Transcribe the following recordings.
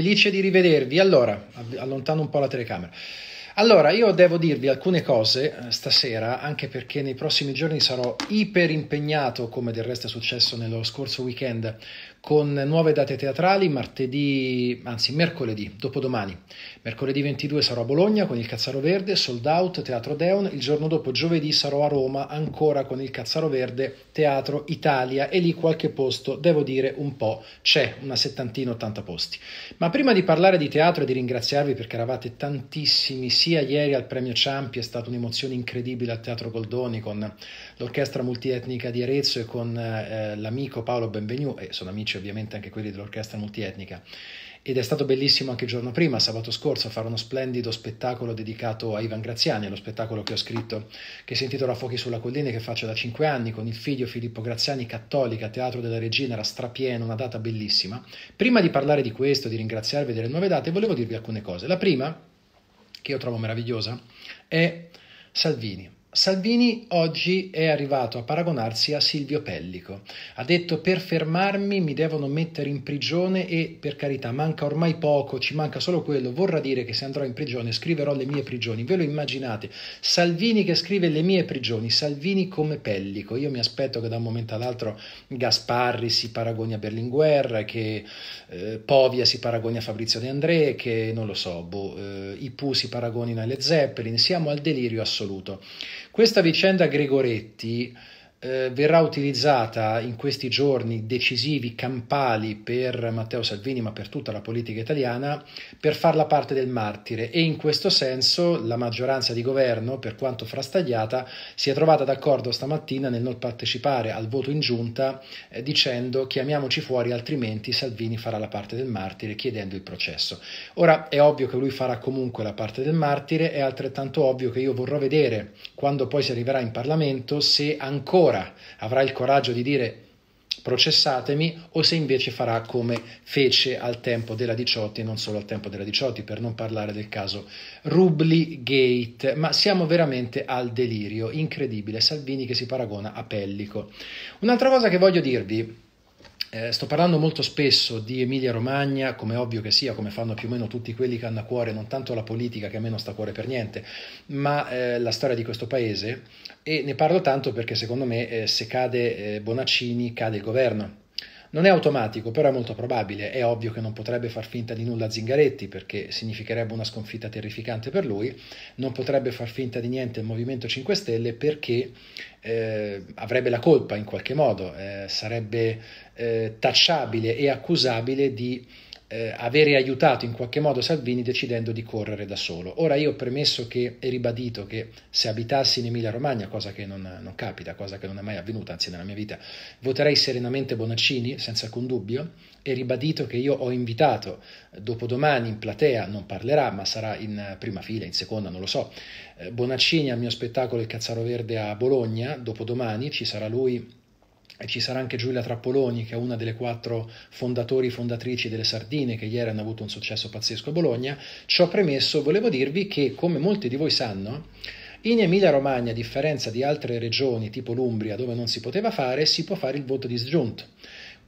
Felice di rivedervi. Allora, allontano un po' la telecamera. Allora, io devo dirvi alcune cose eh, stasera, anche perché nei prossimi giorni sarò iper impegnato, come del resto è successo nello scorso weekend, con nuove date teatrali martedì, anzi mercoledì, dopodomani. Mercoledì 22 sarò a Bologna con il Cazzaro Verde, Sold Out, Teatro Deon, il giorno dopo giovedì sarò a Roma ancora con il Cazzaro Verde, Teatro Italia e lì qualche posto, devo dire un po', c'è una settantina, ottanta posti. Ma prima di parlare di teatro e di ringraziarvi perché eravate tantissimi, sia ieri al Premio Ciampi è stata un'emozione incredibile al Teatro Goldoni con l'orchestra multietnica di Arezzo e con eh, eh, l'amico Paolo Benvenu, e sono amici ovviamente anche quelli dell'orchestra multietnica. Ed è stato bellissimo anche il giorno prima, sabato scorso, fare uno splendido spettacolo dedicato a Ivan Graziani, lo spettacolo che ho scritto, che si intitola Fuochi sulla collina, che faccio da cinque anni con il figlio Filippo Graziani, cattolica, Teatro della Regina, era strapieno, una data bellissima. Prima di parlare di questo, di ringraziarvi delle nuove date, volevo dirvi alcune cose. La prima, che io trovo meravigliosa, è Salvini. Salvini oggi è arrivato a paragonarsi a Silvio Pellico. Ha detto per fermarmi mi devono mettere in prigione e per carità manca ormai poco, ci manca solo quello, vorrà dire che se andrò in prigione scriverò le mie prigioni. Ve lo immaginate? Salvini che scrive le mie prigioni, Salvini come Pellico. Io mi aspetto che da un momento all'altro Gasparri si paragoni a Berlinguer, che eh, Povia si paragoni a Fabrizio De André, che non lo so, boh, eh, Ipu si paragonino alle Zeppelin, siamo al delirio assoluto. Questa vicenda Gregoretti eh, verrà utilizzata in questi giorni decisivi, campali per Matteo Salvini, ma per tutta la politica italiana, per farla parte del martire e in questo senso la maggioranza di governo, per quanto frastagliata, si è trovata d'accordo stamattina nel non partecipare al voto in giunta eh, dicendo chiamiamoci fuori altrimenti Salvini farà la parte del martire chiedendo il processo. Ora è ovvio che lui farà comunque la parte del martire, è altrettanto ovvio che io vorrò vedere quando poi si arriverà in Parlamento se ancora ancora avrà il coraggio di dire processatemi o se invece farà come fece al tempo della Diciotti e non solo al tempo della Diciotti per non parlare del caso Rubli Gate ma siamo veramente al delirio incredibile Salvini che si paragona a Pellico un'altra cosa che voglio dirvi eh, sto parlando molto spesso di Emilia Romagna, come ovvio che sia, come fanno più o meno tutti quelli che hanno a cuore non tanto la politica, che a me non sta a cuore per niente, ma eh, la storia di questo paese e ne parlo tanto perché secondo me eh, se cade eh, Bonaccini cade il governo. Non è automatico, però è molto probabile. È ovvio che non potrebbe far finta di nulla Zingaretti, perché significherebbe una sconfitta terrificante per lui. Non potrebbe far finta di niente il Movimento 5 Stelle, perché eh, avrebbe la colpa in qualche modo. Eh, sarebbe eh, tacciabile e accusabile di eh, avere aiutato in qualche modo Salvini decidendo di correre da solo. Ora io ho premesso che e ribadito che se abitassi in Emilia Romagna, cosa che non, non, capita, cosa che non è mai avvenuta, anzi nella mia vita, voterei serenamente Bonaccini, senza alcun dubbio, e ribadito che io ho invitato dopodomani in platea, non parlerà, ma sarà in prima fila, in seconda, non lo so, eh, Bonaccini al mio spettacolo Il Cazzaro Verde a Bologna, dopodomani ci sarà lui e ci sarà anche Giulia Trappoloni che è una delle quattro fondatori e fondatrici delle Sardine che ieri hanno avuto un successo pazzesco a Bologna, ciò premesso volevo dirvi che come molti di voi sanno in Emilia-Romagna, a differenza di altre regioni tipo l'Umbria dove non si poteva fare, si può fare il voto disgiunto.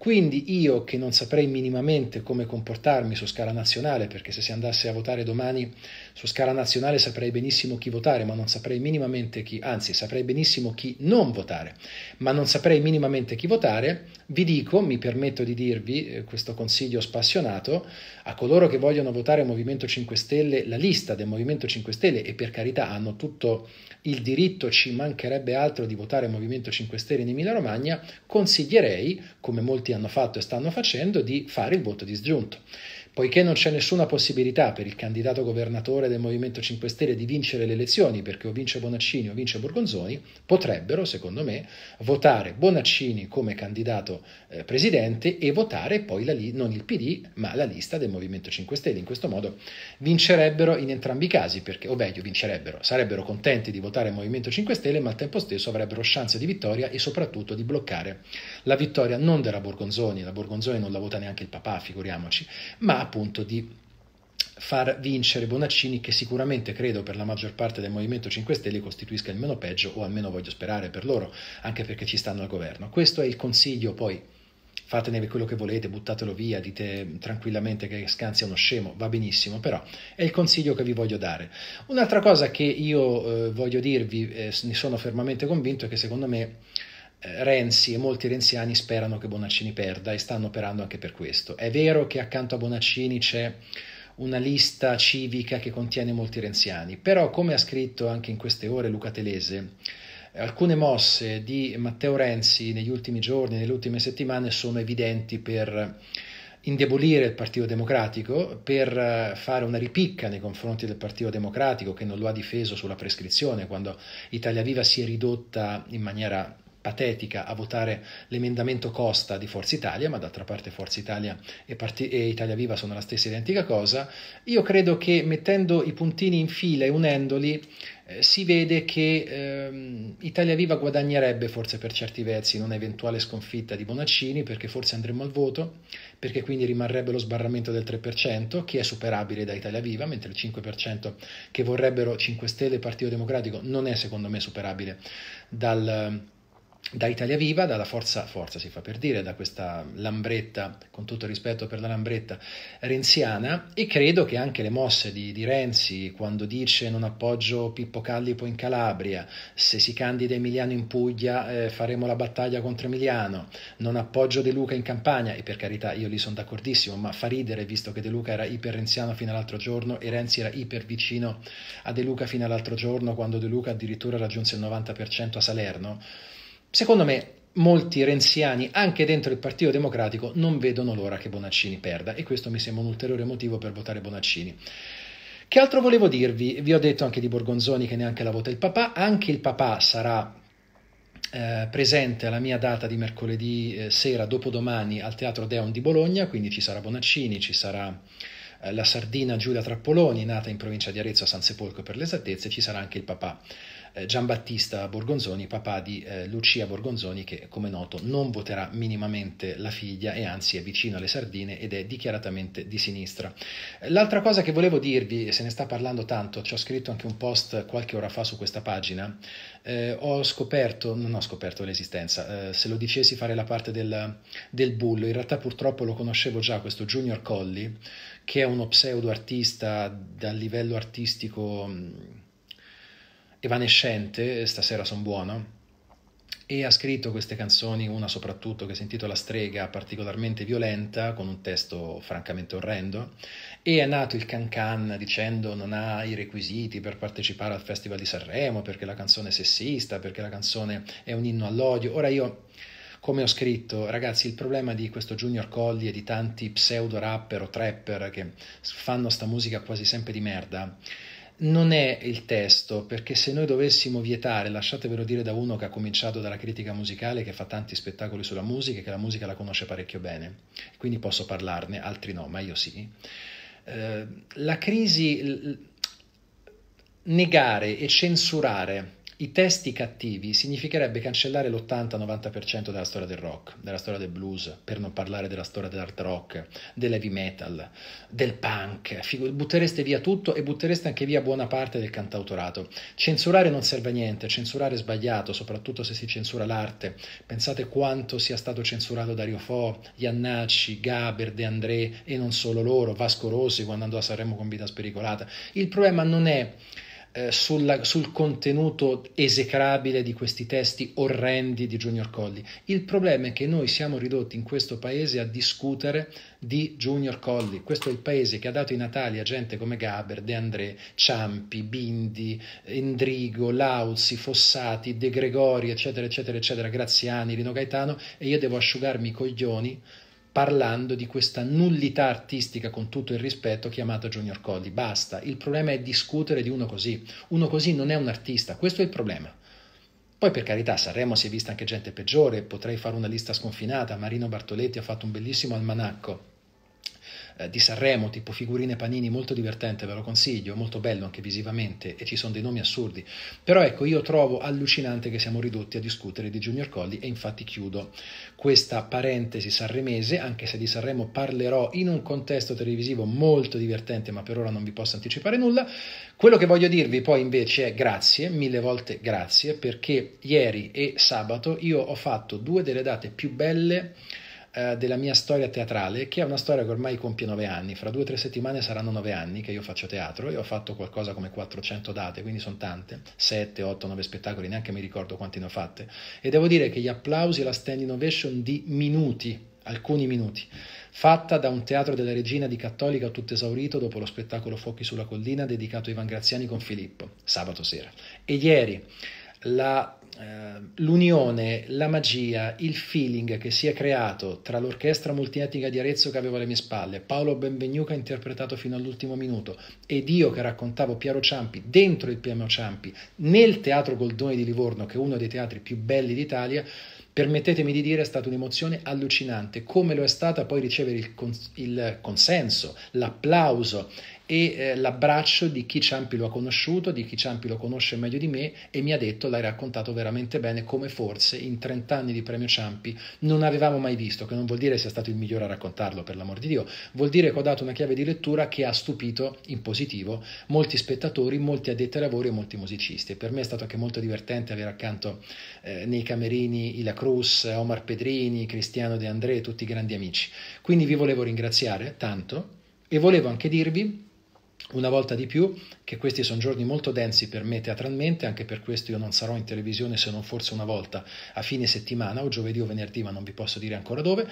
Quindi io che non saprei minimamente come comportarmi su scala nazionale, perché se si andasse a votare domani su scala nazionale saprei benissimo chi votare, ma non saprei minimamente chi, anzi saprei benissimo chi non votare, ma non saprei minimamente chi votare, vi dico, mi permetto di dirvi eh, questo consiglio spassionato, a coloro che vogliono votare Movimento 5 Stelle, la lista del Movimento 5 Stelle e per carità hanno tutto il diritto ci mancherebbe altro di votare Movimento 5 Stelle in Emilia Romagna, consiglierei, come molti hanno fatto e stanno facendo, di fare il voto disgiunto. Poiché non c'è nessuna possibilità per il candidato governatore del Movimento 5 Stelle di vincere le elezioni, perché o vince Bonaccini o vince Borgonzoni, potrebbero, secondo me, votare Bonaccini come candidato eh, presidente e votare poi la, non il PD, ma la lista del Movimento 5 Stelle. In questo modo vincerebbero in entrambi i casi, perché, o meglio, vincerebbero, sarebbero contenti di votare Movimento 5 Stelle, ma al tempo stesso avrebbero chance di vittoria e soprattutto di bloccare la vittoria non della Borgonzoni, la Borgonzoni non la vota neanche il papà, figuriamoci, ma appunto di far vincere Bonaccini che sicuramente credo per la maggior parte del Movimento 5 Stelle costituisca il meno peggio o almeno voglio sperare per loro, anche perché ci stanno al governo. Questo è il consiglio poi fatene quello che volete, buttatelo via, dite tranquillamente che Scanzi è uno scemo, va benissimo, però è il consiglio che vi voglio dare. Un'altra cosa che io eh, voglio dirvi, eh, ne sono fermamente convinto, è che secondo me eh, Renzi e molti renziani sperano che Bonaccini perda e stanno operando anche per questo. È vero che accanto a Bonaccini c'è una lista civica che contiene molti renziani, però come ha scritto anche in queste ore Luca Telese, alcune mosse di Matteo Renzi negli ultimi giorni, nelle ultime settimane sono evidenti per indebolire il Partito Democratico per eh, fare una ripicca nei confronti del Partito Democratico che non lo ha difeso sulla prescrizione quando Italia Viva si è ridotta in maniera patetica a votare l'emendamento Costa di Forza Italia, ma d'altra parte Forza Italia e, Parti- e, Italia Viva sono la stessa identica cosa, io credo che mettendo i puntini in fila e unendoli eh, si vede che ehm, Italia Viva guadagnerebbe forse per certi versi in un'eventuale sconfitta di Bonaccini, perché forse andremmo al voto, perché quindi rimarrebbe lo sbarramento del 3%, che è superabile da Italia Viva, mentre il 5% che vorrebbero 5 Stelle e Partito Democratico non è secondo me superabile dal da Italia Viva, dalla Forza, Forza si fa per dire, da questa lambretta, con tutto rispetto per la lambretta renziana, e credo che anche le mosse di, di Renzi, quando dice non appoggio Pippo Callipo in Calabria, se si candida Emiliano in Puglia eh, faremo la battaglia contro Emiliano, non appoggio De Luca in Campania, e per carità io lì sono d'accordissimo, ma fa ridere visto che De Luca era iper renziano fino all'altro giorno e Renzi era iper vicino a De Luca fino all'altro giorno, quando De Luca addirittura raggiunse il 90% a Salerno, Secondo me molti renziani, anche dentro il Partito Democratico, non vedono l'ora che Bonaccini perda e questo mi sembra un ulteriore motivo per votare Bonaccini. Che altro volevo dirvi? Vi ho detto anche di Borgonzoni che neanche la vota il papà, anche il papà sarà eh, presente alla mia data di mercoledì eh, sera, dopodomani, al Teatro Deon di Bologna, quindi ci sarà Bonaccini, ci sarà eh, la sardina Giulia Trappoloni, nata in provincia di Arezzo a San Sepolcro per l'esattezza, e ci sarà anche il papà. Eh, Giambattista Borgonzoni, papà di eh, Lucia Borgonzoni che come noto non voterà minimamente la figlia e anzi è vicino alle sardine ed è dichiaratamente di sinistra. Eh, l'altra cosa che volevo dirvi, e se ne sta parlando tanto, ci ho scritto anche un post qualche ora fa su questa pagina, eh, ho scoperto, non ho scoperto l'esistenza, eh, se lo dicessi fare la parte del, del bullo, in realtà purtroppo lo conoscevo già, questo Junior Colli, che è uno pseudo artista dal livello artistico mm, evanescente, stasera son buono, e ha scritto queste canzoni, una soprattutto che si intitola Strega, particolarmente violenta, con un testo francamente orrendo, e è nato il Cancan Can dicendo non ha i requisiti per partecipare al Festival di Sanremo, perché la canzone è sessista, perché la canzone è un inno all'odio. Ora io, come ho scritto, ragazzi, il problema di questo Junior Colli e di tanti pseudo rapper o trapper che fanno sta musica quasi sempre di merda non è il testo, perché se noi dovessimo vietare, lasciatevelo dire da uno che ha cominciato dalla critica musicale, che fa tanti spettacoli sulla musica e che la musica la conosce parecchio bene, quindi posso parlarne, altri no, ma io sì. Eh, la crisi, negare e censurare i testi cattivi significherebbe cancellare l'80-90% della storia del rock, della storia del blues, per non parlare della storia dell'art rock, dell'heavy metal, del punk. Figu- buttereste via tutto e buttereste anche via buona parte del cantautorato. Censurare non serve a niente, censurare è sbagliato, soprattutto se si censura l'arte. Pensate quanto sia stato censurato Dario Fo, Iannacci, Gaber, De André e non solo loro, Vasco Rossi quando andò a Sanremo con Vita Spericolata. Il problema non è eh, sulla, sul contenuto esecrabile di questi testi orrendi di Junior Colli. Il problema è che noi siamo ridotti in questo paese a discutere di Junior Colli. Questo è il paese che ha dato i natali a gente come Gaber, De André, Ciampi, Bindi, Endrigo, Lauzi, Fossati, De Gregori, eccetera, eccetera, eccetera, Graziani, Rino Gaetano, e io devo asciugarmi i coglioni parlando di questa nullità artistica con tutto il rispetto chiamata Junior Colli. Basta, il problema è discutere di uno così. Uno così non è un artista, questo è il problema. Poi per carità, Sanremo si è vista anche gente peggiore, potrei fare una lista sconfinata, Marino Bartoletti ha fatto un bellissimo almanacco eh, di Sanremo, tipo figurine panini, molto divertente, ve lo consiglio, molto bello anche visivamente e ci sono dei nomi assurdi. Però ecco, io trovo allucinante che siamo ridotti a discutere di Junior Colli e infatti chiudo questa parentesi sanremese, anche se di Sanremo parlerò in un contesto televisivo molto divertente, ma per ora non vi posso anticipare nulla. Quello che voglio dirvi poi invece è grazie, mille volte grazie, perché ieri e sabato io ho fatto due delle date più belle eh, della mia storia teatrale, che è una storia che ormai compie nove anni, fra due o tre settimane saranno nove anni che io faccio teatro e ho fatto qualcosa come 400 date, quindi sono tante, 7, 8, 9 spettacoli, neanche mi ricordo quanti ne ho fatte. E devo dire che gli applausi e la standing ovation di minuti, alcuni minuti, fatta da un teatro della regina di Cattolica tutto esaurito dopo lo spettacolo Fuochi sulla collina dedicato a Ivan Graziani con Filippo, sabato sera. E ieri la Ehm, l'unione, la magia, il feeling che si è creato tra l'orchestra multietnica di Arezzo che avevo alle mie spalle, Paolo Benvenu che ha interpretato fino all'ultimo minuto ed io che raccontavo Piero Ciampi dentro il Piano Ciampi nel Teatro Goldoni di Livorno, che è uno dei teatri più belli d'Italia, permettetemi di dire è stata un'emozione allucinante, come lo è stata poi ricevere il, cons- il consenso, l'applauso e eh, l'abbraccio di chi Ciampi lo ha conosciuto, di chi Ciampi lo conosce meglio di me e mi ha detto, l'hai raccontato veramente bene, come forse in 30 anni di premio Ciampi non avevamo mai visto, che non vuol dire sia stato il migliore a raccontarlo, per l'amor di Dio, vuol dire che ho dato una chiave di lettura che ha stupito in positivo molti spettatori, molti addetti ai lavori e molti musicisti. E per me è stato anche molto divertente avere accanto eh, nei camerini Ila Cruz, Omar Pedrini, Cristiano De André, tutti grandi amici. Quindi vi volevo ringraziare tanto e volevo anche dirvi una volta di più, che questi sono giorni molto densi per me teatralmente, anche per questo io non sarò in televisione se non forse una volta a fine settimana o giovedì o venerdì, ma non vi posso dire ancora dove,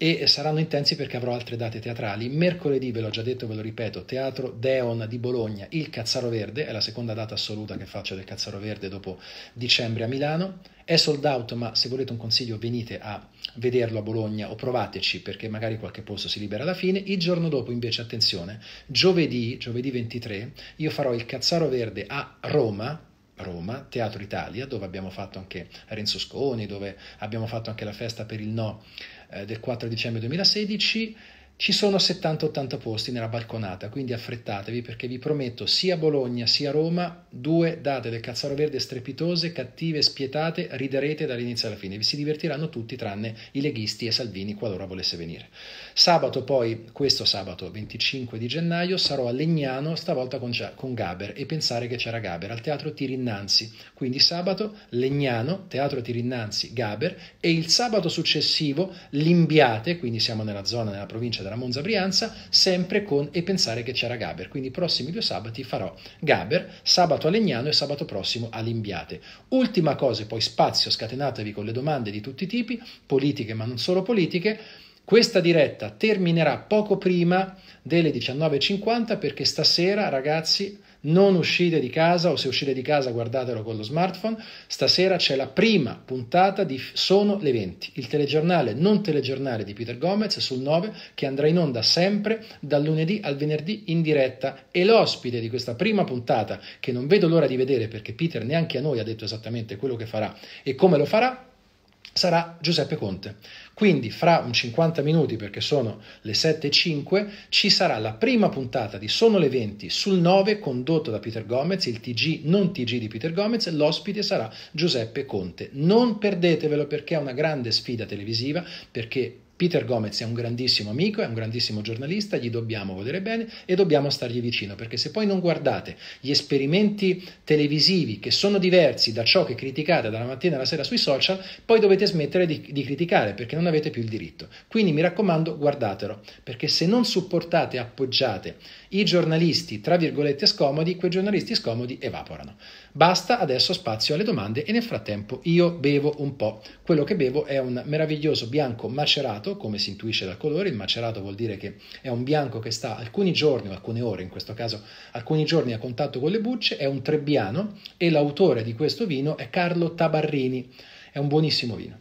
e saranno intensi perché avrò altre date teatrali. Mercoledì, ve l'ho già detto, ve lo ripeto, Teatro Deon di Bologna, il Cazzaro Verde, è la seconda data assoluta che faccio del Cazzaro Verde dopo dicembre a Milano. È sold out, ma se volete un consiglio venite a vederlo a Bologna o provateci perché magari qualche posto si libera alla fine. Il giorno dopo invece, attenzione, giovedì, giovedì 23, io farò il Cazzaro Verde a Roma, Roma, Teatro Italia, dove abbiamo fatto anche Renzo Sconi, dove abbiamo fatto anche la festa per il no eh, del 4 dicembre 2016 ci sono 70-80 posti nella balconata, quindi affrettatevi perché vi prometto sia Bologna sia Roma due date del Cazzaro Verde strepitose, cattive, spietate, riderete dall'inizio alla fine, vi si divertiranno tutti tranne i leghisti e Salvini qualora volesse venire. Sabato poi, questo sabato 25 di gennaio, sarò a Legnano, stavolta con, con Gaber e pensare che c'era Gaber al Teatro Tirinnanzi, quindi sabato Legnano, Teatro Tirinnanzi, Gaber e il sabato successivo Limbiate, quindi siamo nella zona, nella provincia dalla Monza Brianza, sempre con e pensare che c'era Gaber. Quindi i prossimi due sabati farò Gaber, sabato a Legnano e sabato prossimo a Limbiate. Ultima cosa, poi spazio, scatenatevi con le domande di tutti i tipi, politiche ma non solo politiche. Questa diretta terminerà poco prima delle 19.50 perché stasera, ragazzi, non uscite di casa o se uscite di casa guardatelo con lo smartphone. Stasera c'è la prima puntata di Sono le 20, il telegiornale non telegiornale di Peter Gomez sul 9 che andrà in onda sempre dal lunedì al venerdì in diretta e l'ospite di questa prima puntata che non vedo l'ora di vedere perché Peter neanche a noi ha detto esattamente quello che farà e come lo farà sarà Giuseppe Conte. Quindi fra un 50 minuti, perché sono le 7.05, ci sarà la prima puntata di Sono le 20 sul 9 condotto da Peter Gomez, il TG non TG di Peter Gomez, l'ospite sarà Giuseppe Conte. Non perdetevelo perché è una grande sfida televisiva, perché Peter Gomez è un grandissimo amico, è un grandissimo giornalista, gli dobbiamo volere bene e dobbiamo stargli vicino, perché se poi non guardate gli esperimenti televisivi che sono diversi da ciò che criticate dalla mattina alla sera sui social, poi dovete smettere di, di criticare perché non avete più il diritto. Quindi mi raccomando, guardatelo, perché se non supportate e appoggiate i giornalisti, tra virgolette, scomodi, quei giornalisti scomodi evaporano. Basta adesso spazio alle domande e nel frattempo io bevo un po'. Quello che bevo è un meraviglioso bianco macerato, come si intuisce dal colore, il macerato vuol dire che è un bianco che sta alcuni giorni o alcune ore, in questo caso alcuni giorni a contatto con le bucce, è un trebbiano e l'autore di questo vino è Carlo Tabarrini. È un buonissimo vino.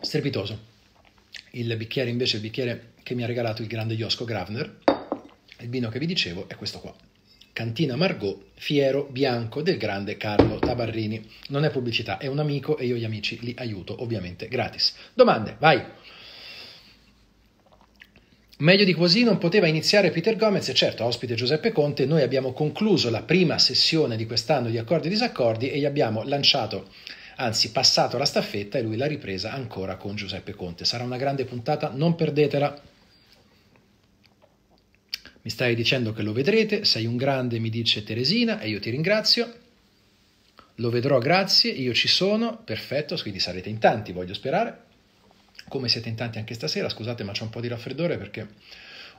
Strepitoso il bicchiere invece è il bicchiere che mi ha regalato il grande Josko Gravner, il vino che vi dicevo è questo qua. Cantina Margot, fiero bianco del grande Carlo Tabarrini. Non è pubblicità, è un amico e io gli amici li aiuto ovviamente gratis. Domande, vai! Meglio di così non poteva iniziare Peter Gomez e certo, ospite Giuseppe Conte, noi abbiamo concluso la prima sessione di quest'anno di accordi e disaccordi e gli abbiamo lanciato anzi passato la staffetta e lui l'ha ripresa ancora con Giuseppe Conte. Sarà una grande puntata, non perdetela. Mi stai dicendo che lo vedrete, sei un grande, mi dice Teresina e io ti ringrazio. Lo vedrò, grazie, io ci sono, perfetto, quindi sarete in tanti, voglio sperare. Come siete in tanti anche stasera, scusate ma c'è un po' di raffreddore perché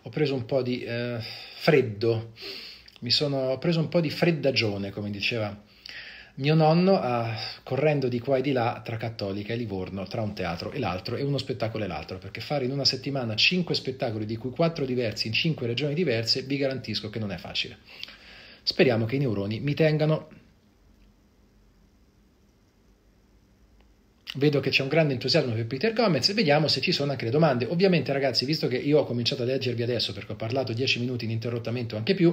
ho preso un po' di eh, freddo, mi sono preso un po' di freddagione, come diceva mio nonno, ah, correndo di qua e di là tra Cattolica e Livorno, tra un teatro e l'altro, e uno spettacolo e l'altro, perché fare in una settimana cinque spettacoli, di cui quattro diversi in cinque regioni diverse, vi garantisco che non è facile. Speriamo che i neuroni mi tengano. Vedo che c'è un grande entusiasmo per Peter Gomez, vediamo se ci sono anche le domande. Ovviamente ragazzi, visto che io ho cominciato a leggervi adesso perché ho parlato dieci minuti ininterrottamente o anche più,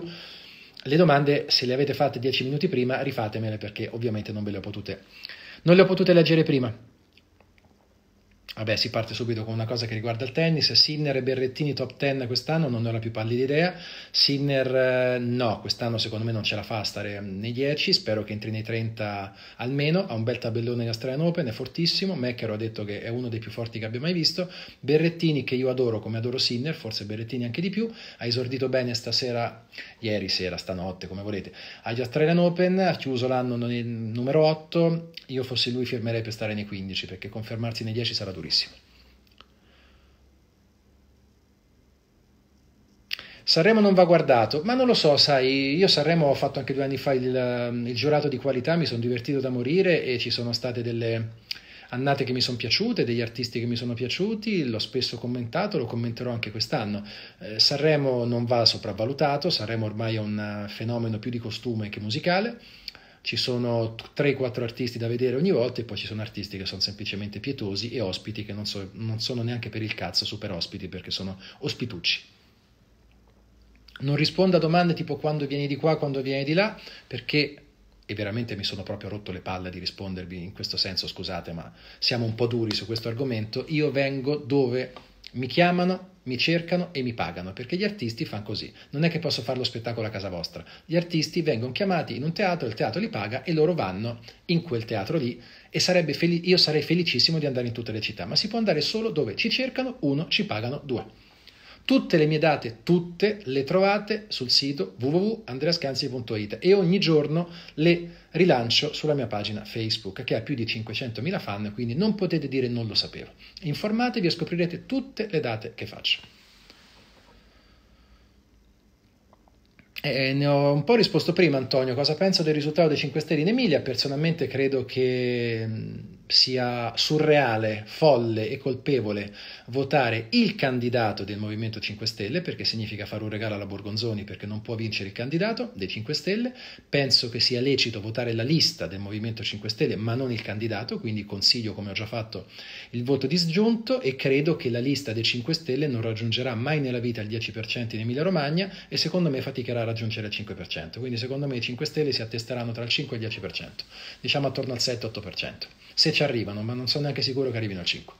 le domande, se le avete fatte dieci minuti prima, rifatemele perché ovviamente non ve le ho potute, non le ho potute leggere prima. Vabbè, si parte subito con una cosa che riguarda il tennis. Sinner e Berrettini top 10 quest'anno, non ne ho la più pallida idea. Sinner eh, no, quest'anno secondo me non ce la fa a stare nei 10, spero che entri nei 30 almeno. Ha un bel tabellone in Australian Open, è fortissimo. Meccaro ha detto che è uno dei più forti che abbia mai visto. Berrettini che io adoro come adoro Sinner, forse Berrettini anche di più. Ha esordito bene stasera ieri sera, stanotte, come volete, agli Australian Open, ha chiuso l'anno numero 8, io fossi lui firmerei per stare nei 15 perché confermarsi nei 10 sarà durissimo. Sanremo non va guardato, ma non lo so, sai, io Sanremo ho fatto anche due anni fa il, il giurato di qualità, mi sono divertito da morire e ci sono state delle annate che mi sono piaciute, degli artisti che mi sono piaciuti, l'ho spesso commentato, lo commenterò anche quest'anno. Eh, Sanremo non va sopravvalutato, Sanremo ormai è un eh, fenomeno più di costume che musicale. Ci sono 3-4 artisti da vedere ogni volta e poi ci sono artisti che sono semplicemente pietosi e ospiti che non, so, non sono neanche per il cazzo super ospiti perché sono ospitucci. Non rispondo a domande tipo quando vieni di qua, quando vieni di là, perché e veramente mi sono proprio rotto le palle di rispondervi in questo senso, scusate, ma siamo un po' duri su questo argomento, io vengo dove mi chiamano, mi cercano e mi pagano, perché gli artisti fanno così. Non è che posso fare lo spettacolo a casa vostra. Gli artisti vengono chiamati in un teatro, il teatro li paga e loro vanno in quel teatro lì e fel- io sarei felicissimo di andare in tutte le città, ma si può andare solo dove ci cercano, uno, ci pagano, due. Tutte le mie date, tutte le trovate sul sito www.andreascanzi.it e ogni giorno le rilancio sulla mia pagina Facebook che ha più di 500.000 fan, quindi non potete dire non lo sapevo. Informatevi e scoprirete tutte le date che faccio. Eh, ne ho un po' risposto prima, Antonio. Cosa penso del risultato dei 5 Stelle in Emilia? Personalmente credo che sia surreale, folle e colpevole votare il candidato del Movimento 5 Stelle, perché significa fare un regalo alla Borgonzoni perché non può vincere il candidato dei 5 Stelle, penso che sia lecito votare la lista del Movimento 5 Stelle ma non il candidato, quindi consiglio come ho già fatto il voto disgiunto e credo che la lista dei 5 Stelle non raggiungerà mai nella vita il 10% in Emilia Romagna e secondo me faticherà a raggiungere il 5%, quindi secondo me i 5 Stelle si attesteranno tra il 5 e il 10%, diciamo attorno al 7-8% se ci arrivano, ma non sono neanche sicuro che arrivino al 5.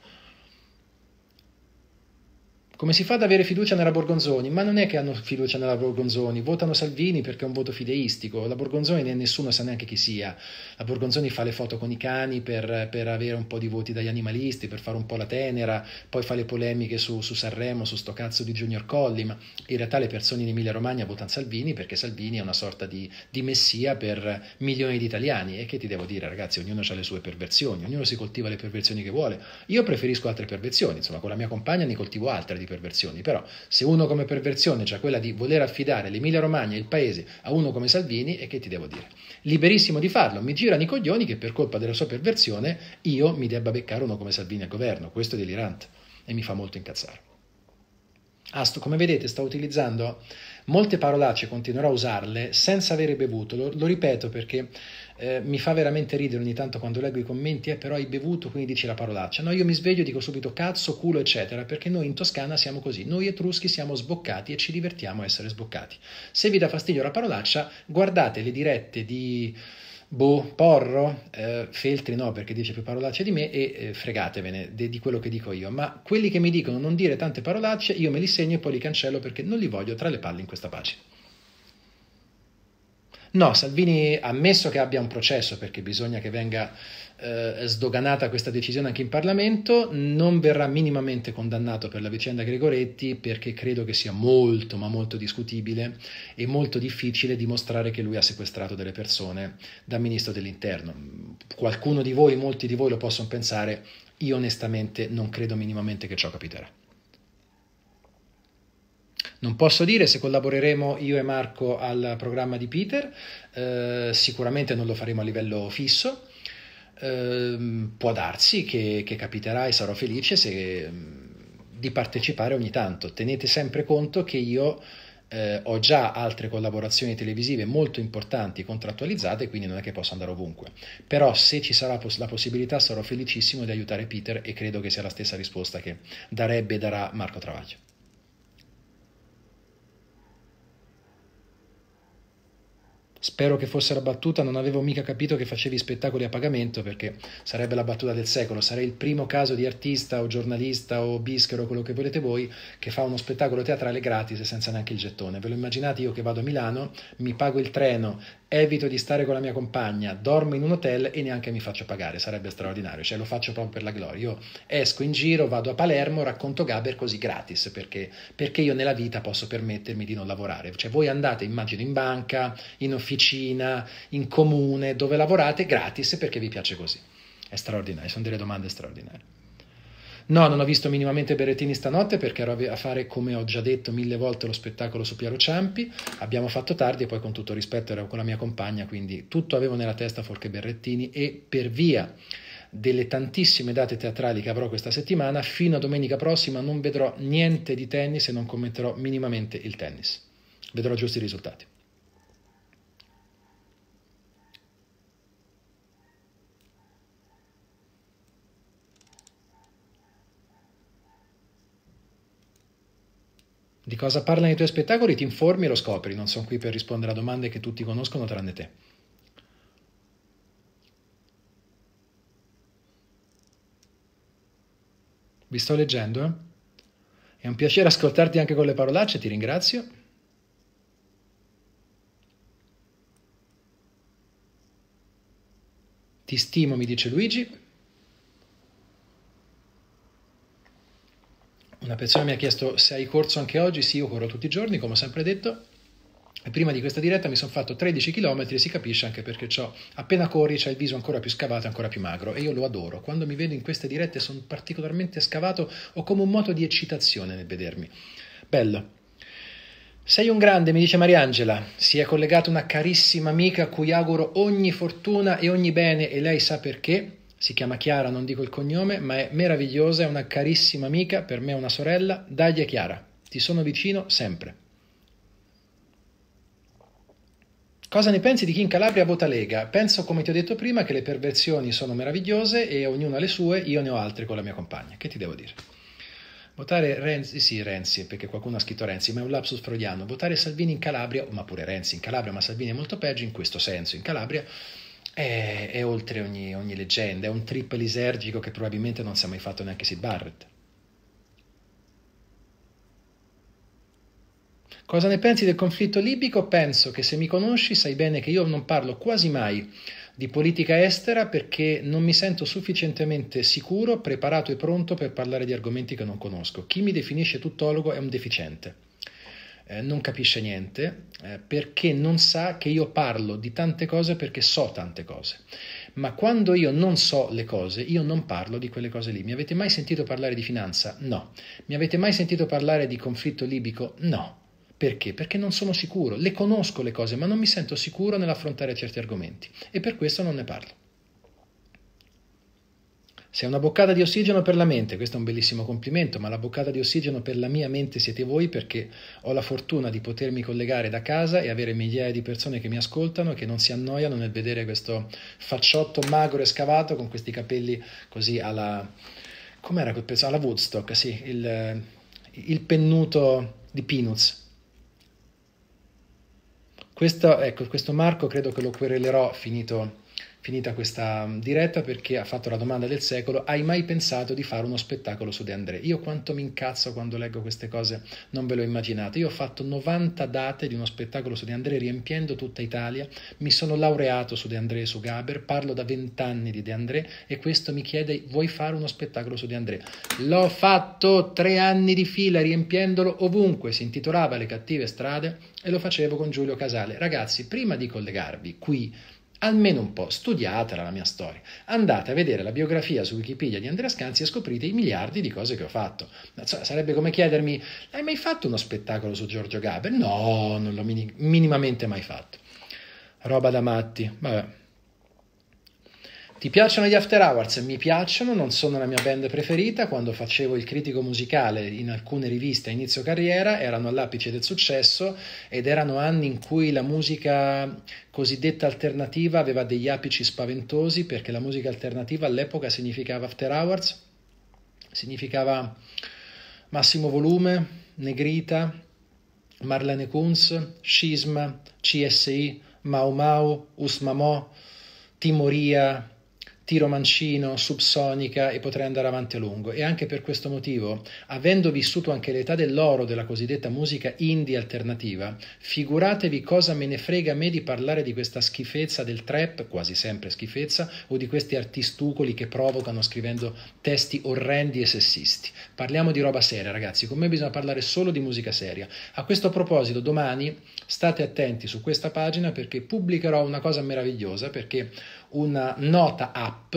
Come si fa ad avere fiducia nella Borgonzoni? Ma non è che hanno fiducia nella Borgonzoni, votano Salvini perché è un voto fideistico, la Borgonzoni nessuno sa neanche chi sia, la Borgonzoni fa le foto con i cani per, per avere un po' di voti dagli animalisti, per fare un po' la tenera, poi fa le polemiche su, su Sanremo, su sto cazzo di Junior Colli, ma in realtà le persone in Emilia Romagna votano Salvini perché Salvini è una sorta di, di messia per milioni di italiani e che ti devo dire ragazzi, ognuno ha le sue perversioni, ognuno si coltiva le perversioni che vuole, io preferisco altre perversioni, insomma con la mia compagna ne coltivo altre di perversioni perversioni, però se uno come perversione, c'è cioè quella di voler affidare l'Emilia Romagna e il paese a uno come Salvini, e che ti devo dire? Liberissimo di farlo, mi girano i coglioni che per colpa della sua perversione io mi debba beccare uno come Salvini al governo, questo è delirante e mi fa molto incazzare. Ah, come vedete sto utilizzando molte parolacce, continuerò a usarle senza avere bevuto, lo, lo ripeto perché eh, mi fa veramente ridere ogni tanto quando leggo i commenti, eh, però hai bevuto, quindi dici la parolaccia. No, io mi sveglio e dico subito cazzo, culo, eccetera, perché noi in Toscana siamo così, noi etruschi siamo sboccati e ci divertiamo a essere sboccati. Se vi dà fastidio la parolaccia, guardate le dirette di... Boh, Porro, eh, Feltri no perché dice più parolacce di me e eh, fregatevene de, di quello che dico io, ma quelli che mi dicono non dire tante parolacce io me li segno e poi li cancello perché non li voglio tra le palle in questa pagina. No, Salvini ha ammesso che abbia un processo perché bisogna che venga eh, sdoganata questa decisione anche in Parlamento, non verrà minimamente condannato per la vicenda Gregoretti perché credo che sia molto ma molto discutibile e molto difficile dimostrare che lui ha sequestrato delle persone da ministro dell'interno. Qualcuno di voi, molti di voi lo possono pensare, io onestamente non credo minimamente che ciò capiterà. Non posso dire se collaboreremo io e Marco al programma di Peter, eh, sicuramente non lo faremo a livello fisso. Eh, può darsi che, che, capiterà e sarò felice se, mm, di partecipare ogni tanto. Tenete sempre conto che io eh, ho già altre collaborazioni televisive molto importanti contrattualizzate, quindi non è che posso andare ovunque. Però se ci sarà pos- la possibilità sarò felicissimo di aiutare Peter e credo che sia la stessa risposta che darebbe e darà Marco Travaglio. Spero che fosse la battuta, non avevo mica capito che facevi spettacoli a pagamento perché sarebbe la battuta del secolo, sarei il primo caso di artista o giornalista o bischero, quello che volete voi, che fa uno spettacolo teatrale gratis senza neanche il gettone. Ve lo immaginate io che vado a Milano, mi pago il treno, evito di stare con la mia compagna, dormo in un hotel e neanche mi faccio pagare, sarebbe straordinario, cioè lo faccio proprio per la gloria. Io esco in giro, vado a Palermo, racconto Gaber così gratis, perché, perché io nella vita posso permettermi di non lavorare. Cioè voi andate, immagino, in banca, in officina, in comune, dove lavorate gratis perché vi piace così. È straordinario, sono delle domande straordinarie. No, non ho visto minimamente Berrettini stanotte perché ero a fare, come ho già detto mille volte, lo spettacolo su Piero Ciampi. Abbiamo fatto tardi e poi con tutto rispetto ero con la mia compagna, quindi tutto avevo nella testa Forche Berrettini e per via delle tantissime date teatrali che avrò questa settimana, fino a domenica prossima non vedrò niente di tennis e non commenterò minimamente il tennis. Vedrò giusti i risultati. Di cosa parlano i tuoi spettacoli? Ti informi e lo scopri. Non sono qui per rispondere a domande che tutti conoscono tranne te. Vi sto leggendo, eh? È un piacere ascoltarti anche con le parolacce, ti ringrazio. Ti stimo, mi dice Luigi. Una persona mi ha chiesto se hai corso anche oggi, sì io corro tutti i giorni come ho sempre detto, e prima di questa diretta mi sono fatto 13 km e si capisce anche perché appena corri c'è il viso ancora più scavato, ancora più magro e io lo adoro. Quando mi vedo in queste dirette sono particolarmente scavato, ho come un moto di eccitazione nel vedermi. Bello. Sei un grande, mi dice Mariangela. Si è collegata una carissima amica a cui auguro ogni fortuna e ogni bene e lei sa perché si chiama Chiara, non dico il cognome, ma è meravigliosa, è una carissima amica, per me è una sorella, dagli a Chiara, ti sono vicino sempre. Cosa ne pensi di chi in Calabria vota Lega? Penso, come ti ho detto prima, che le perversioni sono meravigliose e ognuno ha le sue, io ne ho altre con la mia compagna. Che ti devo dire? Votare Renzi, sì Renzi, perché qualcuno ha scritto Renzi, ma è un lapsus freudiano. Votare Salvini in Calabria, ma pure Renzi in Calabria, ma Salvini è molto peggio in questo senso. In Calabria è, è oltre ogni, ogni, leggenda, è un trip lisergico che probabilmente non si è mai fatto neanche Sid Barrett. Cosa ne pensi del conflitto libico? Penso che se mi conosci sai bene che io non parlo quasi mai di politica estera perché non mi sento sufficientemente sicuro, preparato e pronto per parlare di argomenti che non conosco. Chi mi definisce tuttologo è un deficiente. Eh, non capisce niente eh, perché non sa che io parlo di tante cose perché so tante cose. Ma quando io non so le cose, io non parlo di quelle cose lì. Mi avete mai sentito parlare di finanza? No. Mi avete mai sentito parlare di conflitto libico? No. Perché? Perché non sono sicuro, le conosco le cose, ma non mi sento sicuro nell'affrontare certi argomenti e per questo non ne parlo. Se è una boccata di ossigeno per la mente, questo è un bellissimo complimento, ma la boccata di ossigeno per la mia mente siete voi perché ho la fortuna di potermi collegare da casa e avere migliaia di persone che mi ascoltano e che non si annoiano nel vedere questo facciotto magro e scavato con questi capelli così alla... com'era quel pezzo? Alla Woodstock, sì, il, il pennuto di Peanuts. Questo, ecco, questo Marco credo che lo querelerò finito finita questa mm, diretta perché ha fatto la domanda del secolo, hai mai pensato di fare uno spettacolo su De André? Io quanto mi incazzo quando leggo queste cose, non ve lo immaginate. Io ho fatto 90 date di uno spettacolo su De André riempiendo tutta Italia, mi sono laureato su De André e su Gaber, parlo da 20 anni di De André e questo mi chiede vuoi fare uno spettacolo su De André? L'ho fatto tre anni di fila riempiendolo ovunque, si intitolava Le cattive strade e lo facevo con Giulio Casale. Ragazzi, prima di collegarvi qui almeno un po', studiatela la mia storia, andate a vedere la biografia su Wikipedia di Andrea Scanzi e scoprite i miliardi di cose che ho fatto. Sarebbe come chiedermi, hai mai fatto uno spettacolo su Giorgio Gaber? No, non l'ho minimamente mai fatto. Roba da matti, vabbè. Ti piacciono gli After Hours? Mi piacciono, non sono la mia band preferita. Quando facevo il critico musicale in alcune riviste a inizio carriera erano all'apice del successo ed erano anni in cui la musica cosiddetta alternativa aveva degli apici spaventosi perché la musica alternativa all'epoca significava After Hours, significava massimo volume, negrita, Marlene Kunz, Scisma, CSI, Mau Mau, Usmamò, Timoria, tiro mancino, subsonica e potrei andare avanti a lungo. E anche per questo motivo, avendo vissuto anche l'età dell'oro della cosiddetta musica indie alternativa, figuratevi cosa me ne frega a me di parlare di questa schifezza del trap, quasi sempre schifezza, o di questi artistucoli che provocano scrivendo testi orrendi e sessisti. Parliamo di roba seria, ragazzi, con me bisogna parlare solo di musica seria. A questo proposito, domani state attenti su questa pagina perché pubblicherò una cosa meravigliosa perché una nota app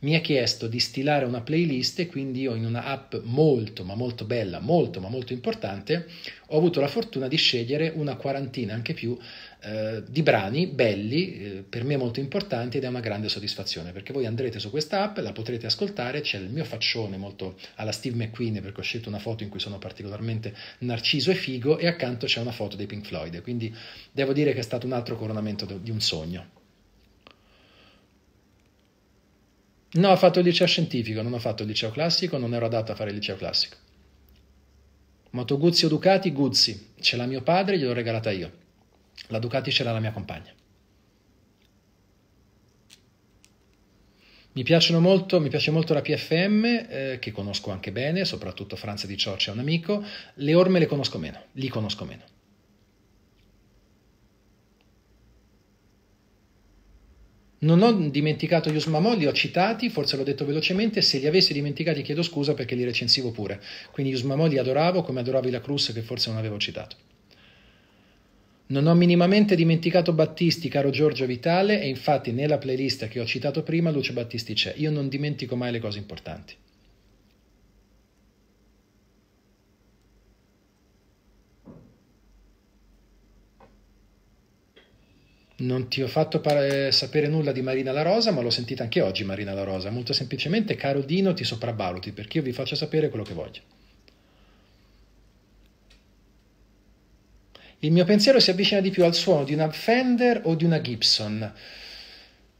mi ha chiesto di stilare una playlist e quindi io in una app molto ma molto bella, molto ma molto importante, ho avuto la fortuna di scegliere una quarantina, anche più, eh, di brani belli, eh, per me molto importanti ed è una grande soddisfazione perché voi andrete su questa app, la potrete ascoltare, c'è il mio faccione molto alla Steve McQueen perché ho scelto una foto in cui sono particolarmente narciso e figo e accanto c'è una foto dei Pink Floyd, quindi devo dire che è stato un altro coronamento di un sogno. No, ho fatto il liceo scientifico, non ho fatto il liceo classico, non ero adatto a fare il liceo classico. Moto Guzio Ducati, Guzzi, ce l'ha mio padre, gliel'ho regalata io. La Ducati ce l'ha la mia compagna. Mi, molto, mi, piace molto la PFM, eh, che conosco anche bene, soprattutto Franza Di Ciò c'è un amico. Le orme le conosco meno, li conosco meno. Non ho dimenticato gli Usmamò, li ho citati, forse l'ho detto velocemente, se li avessi dimenticati chiedo scusa perché li recensivo pure. Quindi gli Usmamò li adoravo come adoravo la Cruz che forse non avevo citato. Non ho minimamente dimenticato Battisti, caro Giorgio Vitale, e infatti nella playlist che ho citato prima Lucio Battisti c'è. Io non dimentico mai le cose importanti. Non ti ho fatto par- sapere nulla di Marina La Rosa, ma l'ho sentita anche oggi Marina La Rosa. Molto semplicemente, caro Dino, ti sopravvaluti perché io vi faccio sapere quello che voglio. Il mio pensiero si avvicina di più al suono di una Fender o di una Gibson.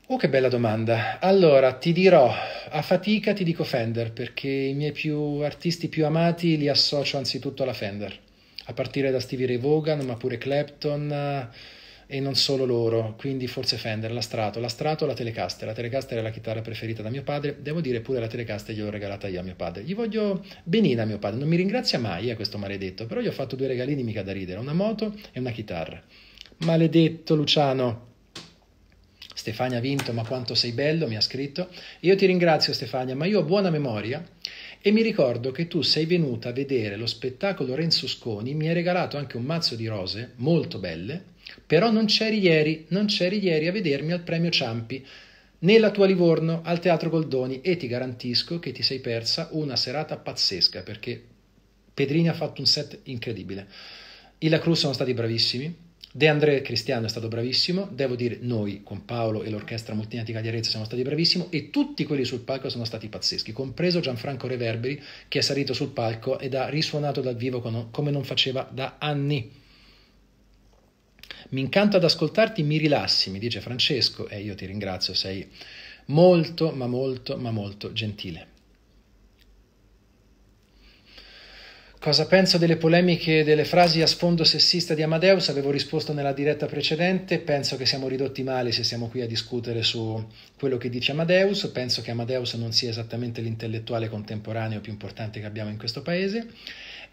Oh, che bella domanda. Allora, ti dirò, a fatica ti dico Fender, perché i miei più artisti più amati li associo anzitutto alla Fender, a partire da Stevie Ray Vaughan, ma pure Clapton e non solo loro, quindi forse Fender, la Strato, la Strato la Telecaster, la Telecaster è la chitarra preferita da mio padre, devo dire pure la Telecaster gliel'ho regalata io a mio padre, gli voglio benina a mio padre, non mi ringrazia mai a eh, questo maledetto, però gli ho fatto due regalini mica da ridere, una moto e una chitarra. Maledetto Luciano! Stefania ha vinto, ma quanto sei bello, mi ha scritto. Io ti ringrazio Stefania, ma io ho buona memoria e mi ricordo che tu sei venuta a vedere lo spettacolo Renzo Sconi, mi hai regalato anche un mazzo di rose molto belle però non c'eri ieri, non c'eri ieri a vedermi al premio Ciampi, né la tua Livorno al Teatro Goldoni e ti garantisco che ti sei persa una serata pazzesca perché Pedrini ha fatto un set incredibile. I La Cruz sono stati bravissimi, De André Cristiano è stato bravissimo, devo dire noi con Paolo e l'orchestra multinatica di Arezzo siamo stati bravissimi e tutti quelli sul palco sono stati pazzeschi, compreso Gianfranco Reverberi che è salito sul palco ed ha risuonato dal vivo come non faceva da anni. Mi incanto ad ascoltarti, mi rilassi, mi dice Francesco, e io ti ringrazio, sei molto, ma molto, ma molto gentile. Cosa penso delle polemiche e delle frasi a sfondo sessista di Amadeus? Avevo risposto nella diretta precedente, penso che siamo ridotti male se siamo qui a discutere su quello che dice Amadeus, penso che Amadeus non sia esattamente l'intellettuale contemporaneo più importante che abbiamo in questo paese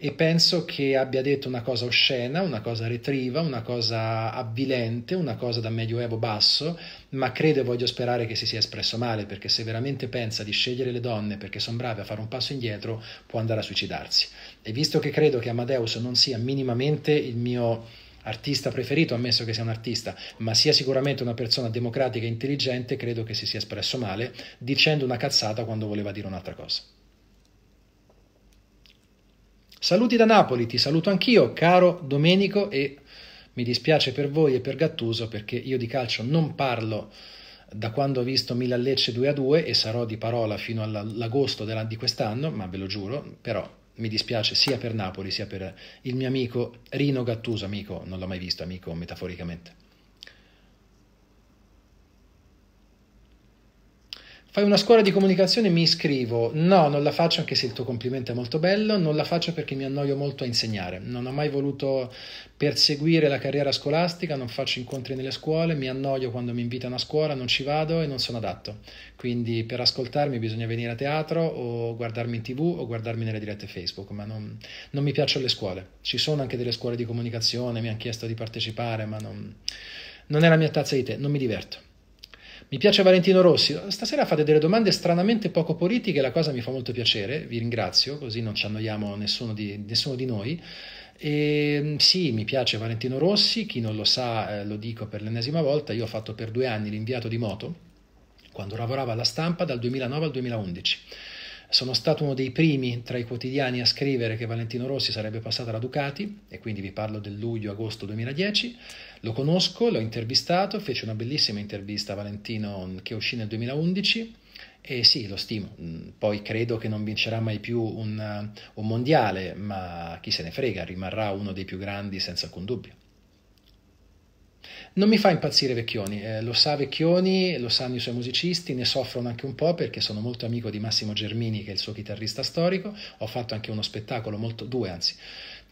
e penso che abbia detto una cosa oscena, una cosa retriva, una cosa avvilente, una cosa da medioevo basso, ma credo e voglio sperare che si sia espresso male, perché se veramente pensa di scegliere le donne perché sono brave a fare un passo indietro, può andare a suicidarsi. E visto che credo che Amadeus non sia minimamente il mio artista preferito, ammesso che sia un artista, ma sia sicuramente una persona democratica e intelligente, credo che si sia espresso male, dicendo una cazzata quando voleva dire un'altra cosa. Saluti da Napoli, ti saluto anch'io, caro Domenico, e mi dispiace per voi e per Gattuso perché io di calcio non parlo da quando ho visto Milan Lecce 2 a 2 e sarò di parola fino all'agosto di quest'anno, ma ve lo giuro, però mi dispiace sia per Napoli sia per il mio amico Rino Gattuso, amico, non l'ho mai visto, amico metaforicamente. fai una scuola di comunicazione e mi iscrivo. No, non la faccio anche se il tuo complimento è molto bello, non la faccio perché mi annoio molto a insegnare. Non ho mai voluto perseguire la carriera scolastica, non faccio incontri nelle scuole, mi annoio quando mi invitano a scuola, non ci vado e non sono adatto. Quindi per ascoltarmi bisogna venire a teatro o guardarmi in tv o guardarmi nelle dirette Facebook, ma non, non mi piacciono le scuole. Ci sono anche delle scuole di comunicazione, mi hanno chiesto di partecipare, ma non, non è la mia tazza di tè, non mi diverto. Mi piace Valentino Rossi. Stasera fate delle domande stranamente poco politiche, la cosa mi fa molto piacere, vi ringrazio, così non ci annoiamo nessuno di, nessuno di noi. E, ehm, sì, mi piace Valentino Rossi, chi non lo sa eh, lo dico per l'ennesima volta, io ho fatto per due anni l'inviato di moto quando lavoravo alla stampa dal 2009 al 2011. Sono stato uno dei primi tra i quotidiani a scrivere che Valentino Rossi sarebbe passato alla Ducati e quindi vi parlo del luglio-agosto 2010. Lo conosco, l'ho intervistato, fece una bellissima intervista a Valentino mm, che uscì nel 2011 e sì, lo stimo. Mm, poi credo che non vincerà mai più un, un mondiale, ma chi se ne frega, rimarrà uno dei più grandi senza alcun dubbio. Non mi fa impazzire Vecchioni, eh, lo sa Vecchioni, lo sanno i suoi musicisti, ne soffrono anche un po' perché sono molto amico di Massimo Germini che è il suo chitarrista storico, ho fatto anche uno spettacolo, molto, due anzi,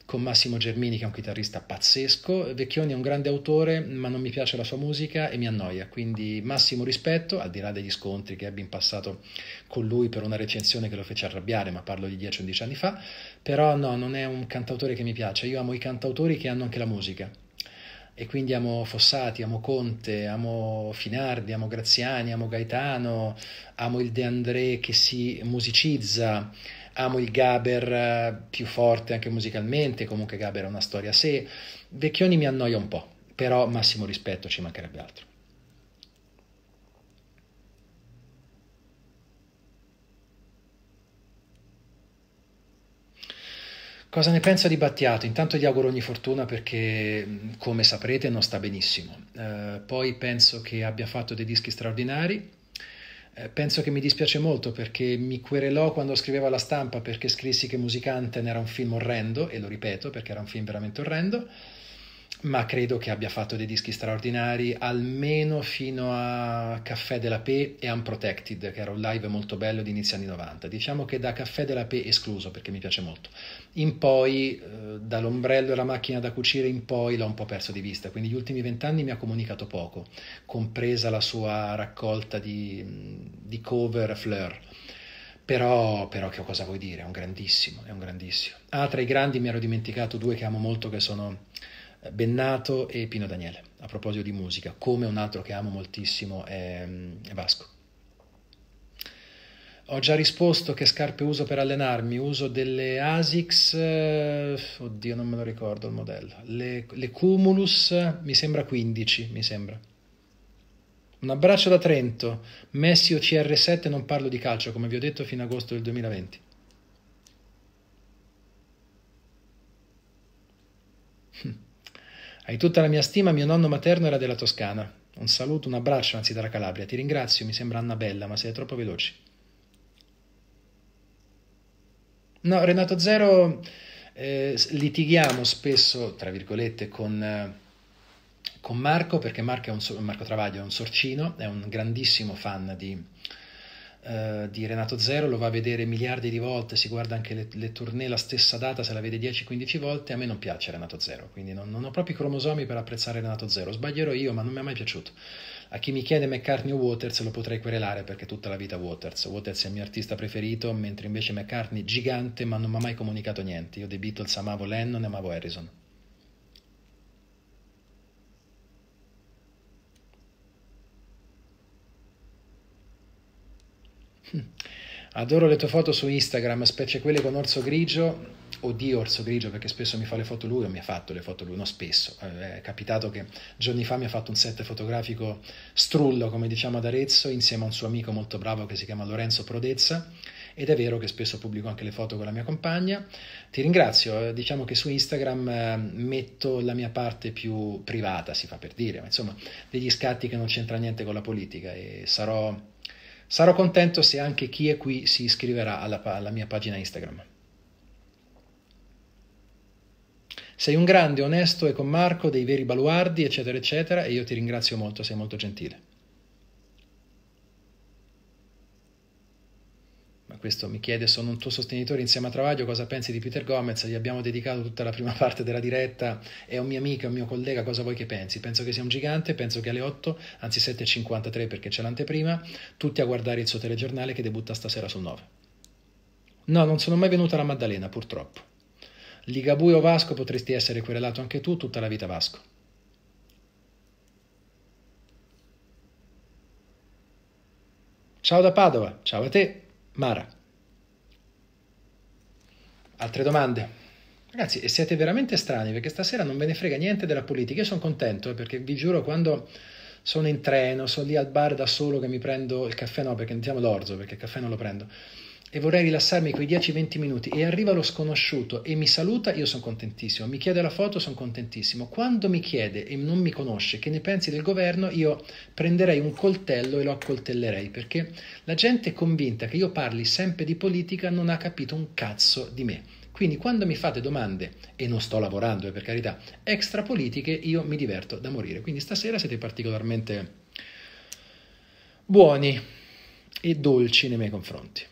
con Massimo Germini che è un chitarrista pazzesco, Vecchioni è un grande autore ma non mi piace la sua musica e mi annoia, quindi massimo rispetto, al di là degli scontri che ebbi in passato con lui per una recensione che lo fece arrabbiare, ma parlo di 10-11 anni fa, però no, non è un cantautore che mi piace, io amo i cantautori che hanno anche la musica e quindi amo Fossati, amo Conte, amo Finardi, amo Graziani, amo Gaetano, amo il De André che si musicizza, amo il Gaber eh, più forte anche musicalmente, comunque Gaber ha una storia a sé. Vecchioni mi annoia un po', però massimo rispetto, ci mancherebbe altro. Cosa ne pensa di Battiato? Intanto gli auguro ogni fortuna perché, come saprete, non sta benissimo. Eh, poi penso che abbia fatto dei dischi straordinari. Eh, penso che mi dispiace molto perché mi querelò quando scriveva la stampa perché scrissi che Musicante era un film orrendo, e lo ripeto perché era un film veramente orrendo ma credo che abbia fatto dei dischi straordinari almeno fino a Caffè della P e Unprotected, che era un live molto bello di inizio anni 90. Diciamo che da Caffè della P escluso, perché mi piace molto. In poi, eh, dall'ombrello e la macchina da cucire in poi, l'ho un po' perso di vista, quindi gli ultimi vent'anni mi ha comunicato poco, compresa la sua raccolta di, di cover Fleur. Però, però, che cosa vuoi dire, è un grandissimo, è un grandissimo. Ah, tra i grandi mi ero dimenticato due che amo molto che sono Bennato e Pino Daniele, a proposito di musica, come un altro che amo moltissimo è, mm, è Vasco. Ho già risposto che scarpe uso per allenarmi, uso delle ASICS, eh, oddio non me lo ricordo il modello, le, le Cumulus mi sembra 15, mi sembra. Un abbraccio da Trento, Messi o CR7 non parlo di calcio come vi ho detto fino ad agosto del 2020. Hai tutta la mia stima, mio nonno materno era della Toscana. Un saluto, un abbraccio, anzi dalla Calabria. Ti ringrazio, mi sembra Annabella, ma sei troppo veloce. No, Renato Zero, eh, litighiamo spesso, tra virgolette, con, eh, con Marco, perché Marco, un, Marco Travaglio è un sorcino, è un grandissimo fan di eh, di Renato Zero, lo va a vedere miliardi di volte, si guarda anche le, le tournée la stessa data, se la vede 10-15 volte, a me non piace Renato Zero, quindi non, non ho proprio i cromosomi per apprezzare Renato Zero, sbaglierò io ma non mi è mai piaciuto. A chi mi chiede McCartney o Waters lo potrei querelare perché tutta la vita Waters. Waters è il mio artista preferito, mentre invece McCartney gigante ma non mi ha mai comunicato niente. Io dei Beatles amavo Lennon e amavo Harrison. Adoro le tue foto su Instagram, specie quelle con orso grigio Oddio, orso grigio, perché spesso mi fa le foto lui o mi ha fatto le foto lui, no spesso. Eh, è capitato che giorni fa mi ha fatto un set fotografico strullo, come diciamo ad Arezzo, insieme a un suo amico molto bravo che si chiama Lorenzo Prodezza. Ed è vero che spesso pubblico anche le foto con la mia compagna. Ti ringrazio, eh, diciamo che su Instagram eh, metto la mia parte più privata, si fa per dire, ma insomma degli scatti che non c'entra niente con la politica e sarò Sarò contento se anche chi è qui si iscriverà alla, alla mia pagina Instagram. Sei un grande, onesto e con Marco dei veri baluardi, eccetera, eccetera, e io ti ringrazio molto, sei molto gentile. questo mi chiede sono un tuo sostenitore insieme a Travaglio, cosa pensi di Peter Gomez? Gli abbiamo dedicato tutta la prima parte della diretta, è un mio amico, è un mio collega, cosa vuoi che pensi? Penso che sia un gigante, penso che alle 8, anzi 7.53 perché c'è l'anteprima, tutti a guardare il suo telegiornale che debutta stasera sul 9. No, non sono mai venuta alla Maddalena, purtroppo. Ligabue o Vasco potresti essere querelato anche tu tutta la vita Vasco. Ciao da Padova, ciao a te. Mara. Altre domande? Ragazzi, siete veramente strani perché stasera non ve ne frega niente della politica. Io sono contento eh, perché vi giuro quando sono in treno, sono lì al bar da solo che mi prendo il caffè, no perché andiamo d'orzo perché il caffè non lo prendo e vorrei rilassarmi quei 10-20 minuti e arriva lo sconosciuto e mi saluta, io sono contentissimo, mi chiede la foto, sono contentissimo. Quando mi chiede e non mi conosce che ne pensi del governo, io prenderei un coltello e lo accoltellerei perché la gente convinta che io parli sempre di politica non ha capito un cazzo di me. Quindi quando mi fate domande, e non sto lavorando eh, per carità, extra politiche, io mi diverto da morire. Quindi stasera siete particolarmente buoni e dolci nei miei confronti.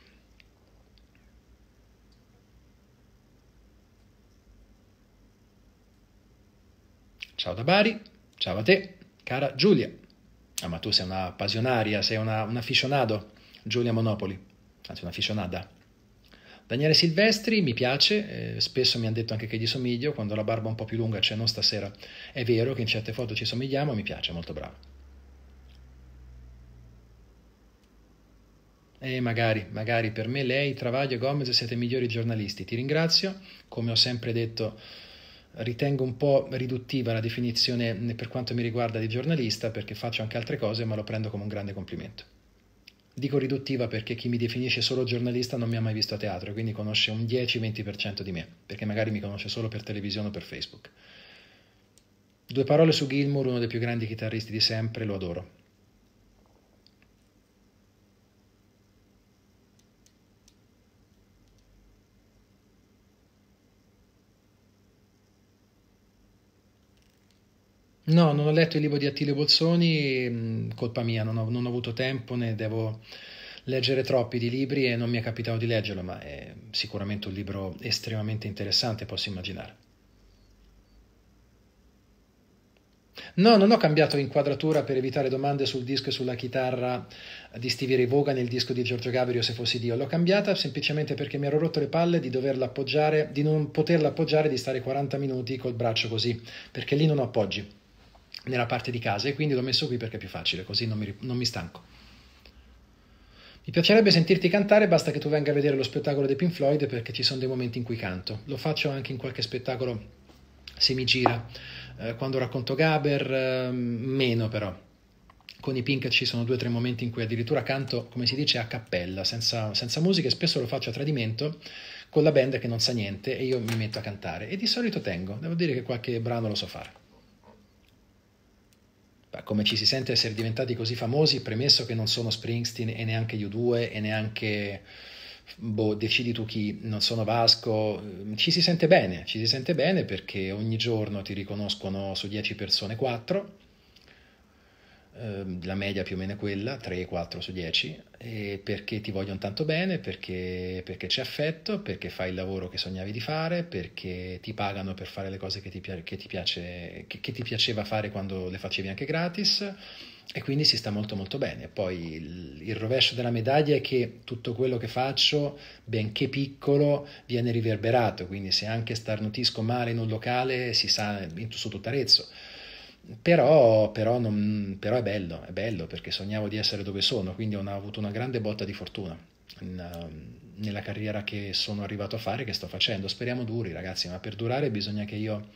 Ciao da Bari, ciao a te, cara Giulia. Ah, ma tu sei una passionaria, sei una, un afficionado. Giulia Monopoli, anzi una afficionada. Daniele Silvestri mi piace, eh, spesso mi hanno detto anche che gli somiglio, quando la barba è un po' più lunga, cioè non stasera. È vero che in certe foto ci somigliamo, mi piace, molto bravo. E magari, magari per me lei, Travaglio e Gomez siete i migliori giornalisti. Ti ringrazio, come ho sempre detto ritengo un po' riduttiva la definizione eh, per quanto mi riguarda di giornalista perché faccio anche altre cose ma lo prendo come un grande complimento. Dico riduttiva perché chi mi definisce solo giornalista non mi ha mai visto a teatro e quindi conosce un 10-20% di me, perché magari mi conosce solo per televisione o per Facebook. Due parole su Gilmour, uno dei più grandi chitarristi di sempre, lo adoro. No, non ho letto il libro di Attilio Bolzoni, mm, colpa mia, non ho, non ho, avuto tempo, ne devo leggere troppi di libri e non mi è capitato di leggerlo, ma è sicuramente un libro estremamente interessante, posso immaginare. No, non ho cambiato inquadratura per evitare domande sul disco e sulla chitarra di Stevie Ray Vaughan nel disco di Giorgio Gabriel se fossi Dio. L'ho cambiata semplicemente perché mi ero rotto le palle di doverla appoggiare, di non poterla appoggiare, di stare 40 minuti col braccio così, perché lì non ho appoggi nella parte di casa e quindi l'ho messo qui perché è più facile, così non mi, non mi stanco. Mi piacerebbe sentirti cantare, basta che tu venga a vedere lo spettacolo dei Pink Floyd perché ci sono dei momenti in cui canto. Lo faccio anche in qualche spettacolo se mi gira. Eh, quando racconto Gaber, eh, meno però. Con i Pink ci sono due o tre momenti in cui addirittura canto, come si dice, a cappella, senza, senza musica e spesso lo faccio a tradimento con la band che non sa niente e io mi metto a cantare. E di solito tengo, devo dire che qualche brano lo so fare come ci si sente essere diventati così famosi, premesso che non sono Springsteen e neanche U2 e neanche boh, decidi tu chi, non sono Vasco, mm, ci si sente bene, ci si sente bene perché ogni giorno ti riconoscono su 10 persone 4 Ehm, la media più o meno è quella, 3-4 su 10, perché ti vogliono tanto bene, perché, perché, c'è affetto, perché fai il lavoro che sognavi di fare, perché ti pagano per fare le cose che ti, che ti, piace, che, che ti piaceva fare quando le facevi anche gratis e quindi si sta molto molto bene. Poi il, il rovescio della medaglia è che tutto quello che faccio, benché piccolo, viene riverberato, quindi se anche starnutisco male in un locale si sa su tutto Arezzo però, però, non, però è, bello, è bello, perché sognavo di essere dove sono, quindi ho avuto una grande botta di fortuna ehm, nella carriera che sono arrivato a fare, che sto facendo. Speriamo duri, ragazzi, ma per durare bisogna che io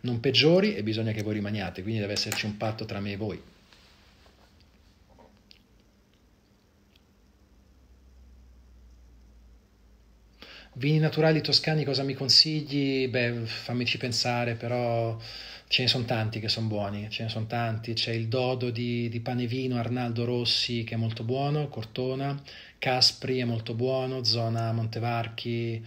non peggiori e bisogna che voi rimaniate, quindi deve esserci un patto tra me e voi. Vini naturali toscani cosa mi consigli? Beh, fammici pensare, però ce ne sono tanti che sono buoni, ce ne sono tanti, c'è il dodo di, di Panevino, Arnaldo Rossi che è molto buono, Cortona, Caspri è molto buono, zona Montevarchi,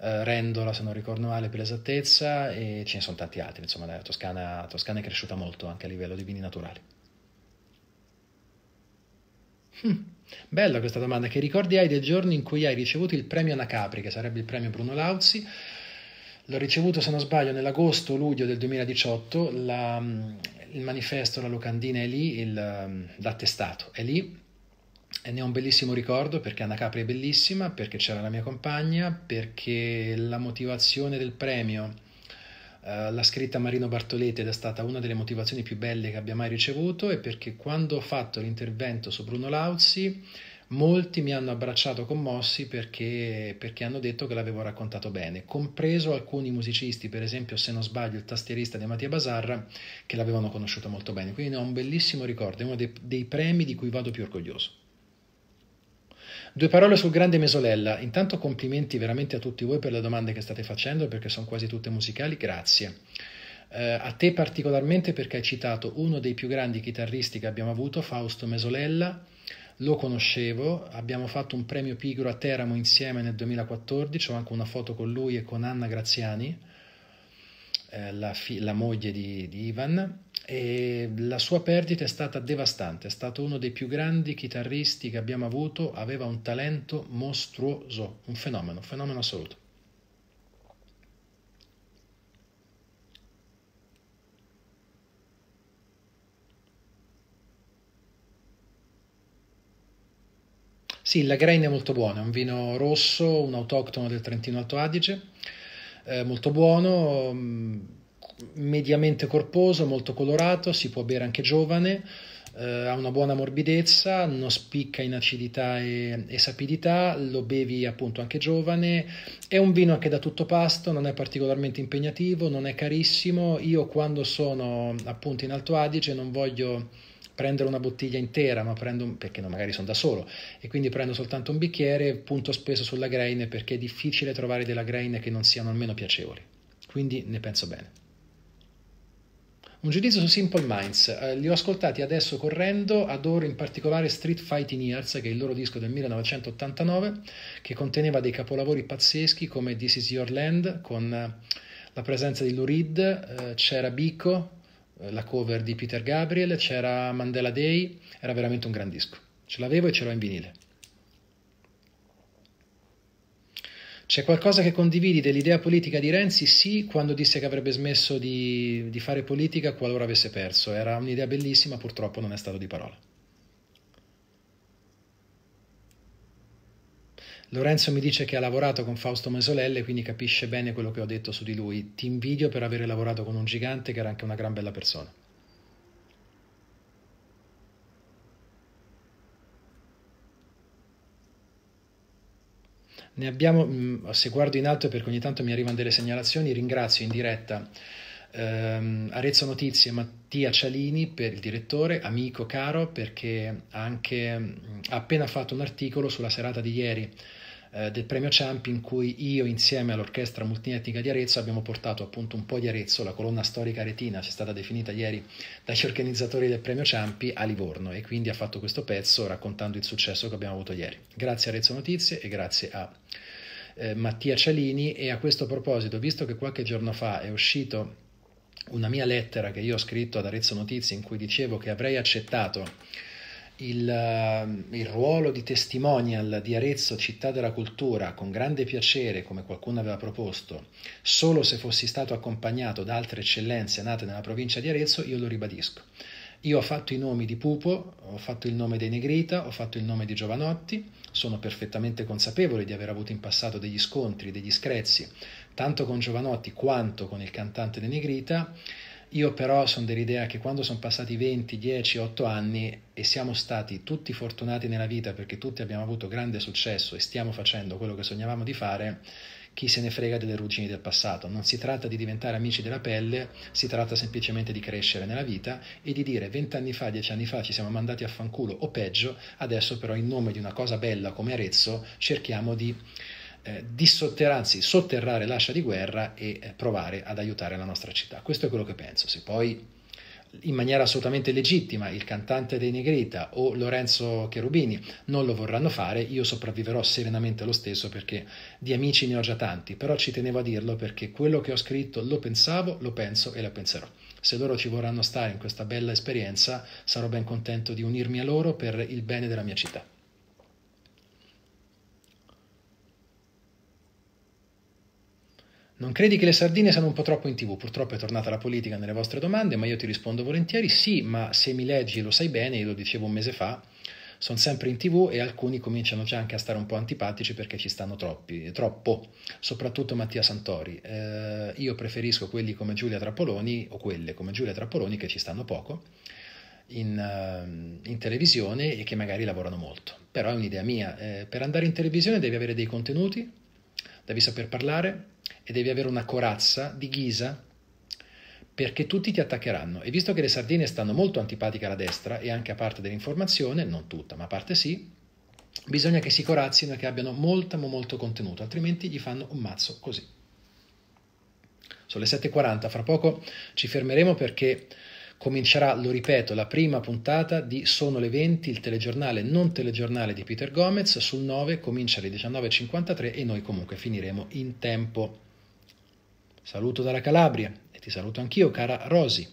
eh, Rendola se non ricordo male per l'esattezza e ce ne sono tanti altri, insomma la Toscana, Toscana è cresciuta molto anche a livello di vini naturali. Hm, bella questa domanda, che ricordi hai dei giorni in cui hai ricevuto il premio Anacapri, che sarebbe il premio Bruno Lauzi, L'ho ricevuto, se non sbaglio, nell'agosto-luglio del 2018, la, mm, il manifesto, la locandina è lì, il, mm, l'attestato è lì, e ne ho un bellissimo ricordo perché Anna Capri è bellissima, perché c'era la mia compagna, perché la motivazione del premio eh, l'ha scritta Marino Bartoletti ed è stata una delle motivazioni più belle che abbia mai ricevuto e perché quando ho fatto l'intervento su Bruno Lauzi Molti mi hanno abbracciato commossi perché, perché hanno detto che l'avevo raccontato bene, compreso alcuni musicisti, per esempio se non sbaglio il tastierista di Mattia Basarra, che l'avevano conosciuto molto bene. Quindi ho un bellissimo ricordo, è uno dei, dei premi di cui vado più orgoglioso. Due parole sul grande Mesolella. Intanto complimenti veramente a tutti voi per le domande che state facendo perché sono quasi tutte musicali, grazie. Uh, a te particolarmente perché hai citato uno dei più grandi chitarristi che abbiamo avuto, Fausto Mesolella, lo conoscevo, abbiamo fatto un premio Pigro a Teramo insieme nel 2014, ho anche una foto con lui e con Anna Graziani, eh, la, la, moglie di, di Ivan, e la sua perdita è stata devastante, è stato uno dei più grandi chitarristi che abbiamo avuto, aveva un talento mostruoso, un fenomeno, un fenomeno assoluto. Sì, la Grain è molto buona, è un vino rosso, un autoctono del Trentino Alto Adige, eh, molto buono, mm, mediamente corposo, molto colorato, si può bere anche giovane, eh, ha una buona morbidezza, non spicca in acidità e, e, sapidità, lo bevi appunto anche giovane, è un vino anche da tutto pasto, non è particolarmente impegnativo, non è carissimo, io quando sono appunto in Alto Adige non voglio prendere una bottiglia intera, ma prendo, perché no, magari sono da solo, e quindi prendo soltanto un bicchiere, punto speso sulla grain perché è difficile trovare della grain che non siano almeno piacevoli. Quindi ne penso bene. Un giudizio su Simple Minds, eh, li ho ascoltati adesso correndo, adoro in particolare Street Fighting Years, che è il loro disco del 1989, che conteneva dei capolavori pazzeschi come This Is Your Land, con eh, la presenza di Lou Reed, eh, c'era Bico, eh, la cover di Peter Gabriel, c'era Mandela Day, era veramente un gran disco. Ce l'avevo e ce l'ho in vinile. C'è qualcosa che condividi dell'idea politica di Renzi? Sì, quando disse che avrebbe smesso di, di fare politica qualora avesse perso. Era un'idea bellissima, purtroppo non è stato di parola. Lorenzo mi dice che ha lavorato con Fausto Mesolelle, quindi capisce bene quello che ho detto su di lui. Ti invidio per aver lavorato con un gigante che era anche una gran bella persona. Ne abbiamo, mm, se guardo in alto perché ogni tanto mi arrivano delle segnalazioni, ringrazio in diretta ehm, Arezzo Notizie Mattia Cialini per il direttore, amico caro, perché anche, mm, ha appena fatto un articolo sulla serata di ieri eh, del premio Ciampi in cui io insieme all'orchestra multietnica di Arezzo abbiamo portato appunto un po' di Arezzo, la colonna storica aretina, è stata definita ieri dagli organizzatori del premio Ciampi a Livorno e quindi ha fatto questo pezzo raccontando il successo che abbiamo avuto ieri. Grazie a Arezzo Notizie e grazie a eh, Mattia Cialini e a questo proposito, visto che qualche giorno fa è uscito una mia lettera che io ho scritto ad Arezzo Notizie in cui dicevo che avrei accettato il, eh, il, ruolo di testimonial di Arezzo Città della Cultura con grande piacere, come qualcuno aveva proposto, solo se fossi stato accompagnato da altre eccellenze nate nella provincia di Arezzo, io lo ribadisco. Io ho fatto i nomi di Pupo, ho fatto il nome dei Negrita, ho fatto il nome di Giovanotti, sono perfettamente consapevole di aver avuto in passato degli scontri, degli screzi, tanto con Giovanotti quanto con il cantante dei Negrita io però sono dell'idea che quando sono passati 20, 10, 8 anni e siamo stati tutti fortunati nella vita perché tutti abbiamo avuto grande successo e stiamo facendo quello che sognavamo di fare, chi se ne frega delle ruggini del passato. Non si tratta di diventare amici della pelle, si tratta semplicemente di crescere nella vita e di dire 20 anni fa, 10 anni fa ci siamo mandati a fanculo o peggio, adesso però in nome di una cosa bella come Arezzo cerchiamo di eh, dissotterarsi, sotterrare l'ascia di guerra e eh, provare ad aiutare la nostra città. Questo è quello che penso. Se poi in maniera assolutamente legittima il cantante dei Negrita o Lorenzo Cherubini non lo vorranno fare, io sopravviverò serenamente lo stesso perché di amici ne ho già tanti, però ci tenevo a dirlo perché quello che ho scritto lo pensavo, lo penso e la penserò. Se loro ci vorranno stare in questa bella esperienza, sarò ben contento di unirmi a loro per il bene della mia città. Non credi che le sardine siano un po' troppo in tv? Purtroppo è tornata la politica nelle vostre domande, ma io ti rispondo volentieri sì, ma se mi leggi lo sai bene, io lo dicevo un mese fa, sono sempre in tv e alcuni cominciano già anche a stare un po' antipatici perché ci stanno troppi, troppo, soprattutto Mattia Santori. Eh, io preferisco quelli come Giulia Trappoloni o quelle come Giulia Trappoloni che ci stanno poco in, eh, in televisione e che magari lavorano molto. Però è un'idea mia, eh, per andare in televisione devi avere dei contenuti, devi saper parlare, e devi avere una corazza di ghisa perché tutti ti attaccheranno. E visto che le sardine stanno molto antipatiche alla destra e anche a parte dell'informazione, non tutta, ma a parte sì, bisogna che si corazzino e che abbiano molto, molto contenuto, altrimenti gli fanno un mazzo così. Sono le 7.40, fra poco ci fermeremo perché comincerà, lo ripeto, la prima puntata di Sono le 20, il telegiornale non telegiornale di Peter Gomez, sul 9 comincia alle 19.53 e noi comunque finiremo in tempo. Saluto dalla Calabria e ti saluto anch'io, cara Rosy.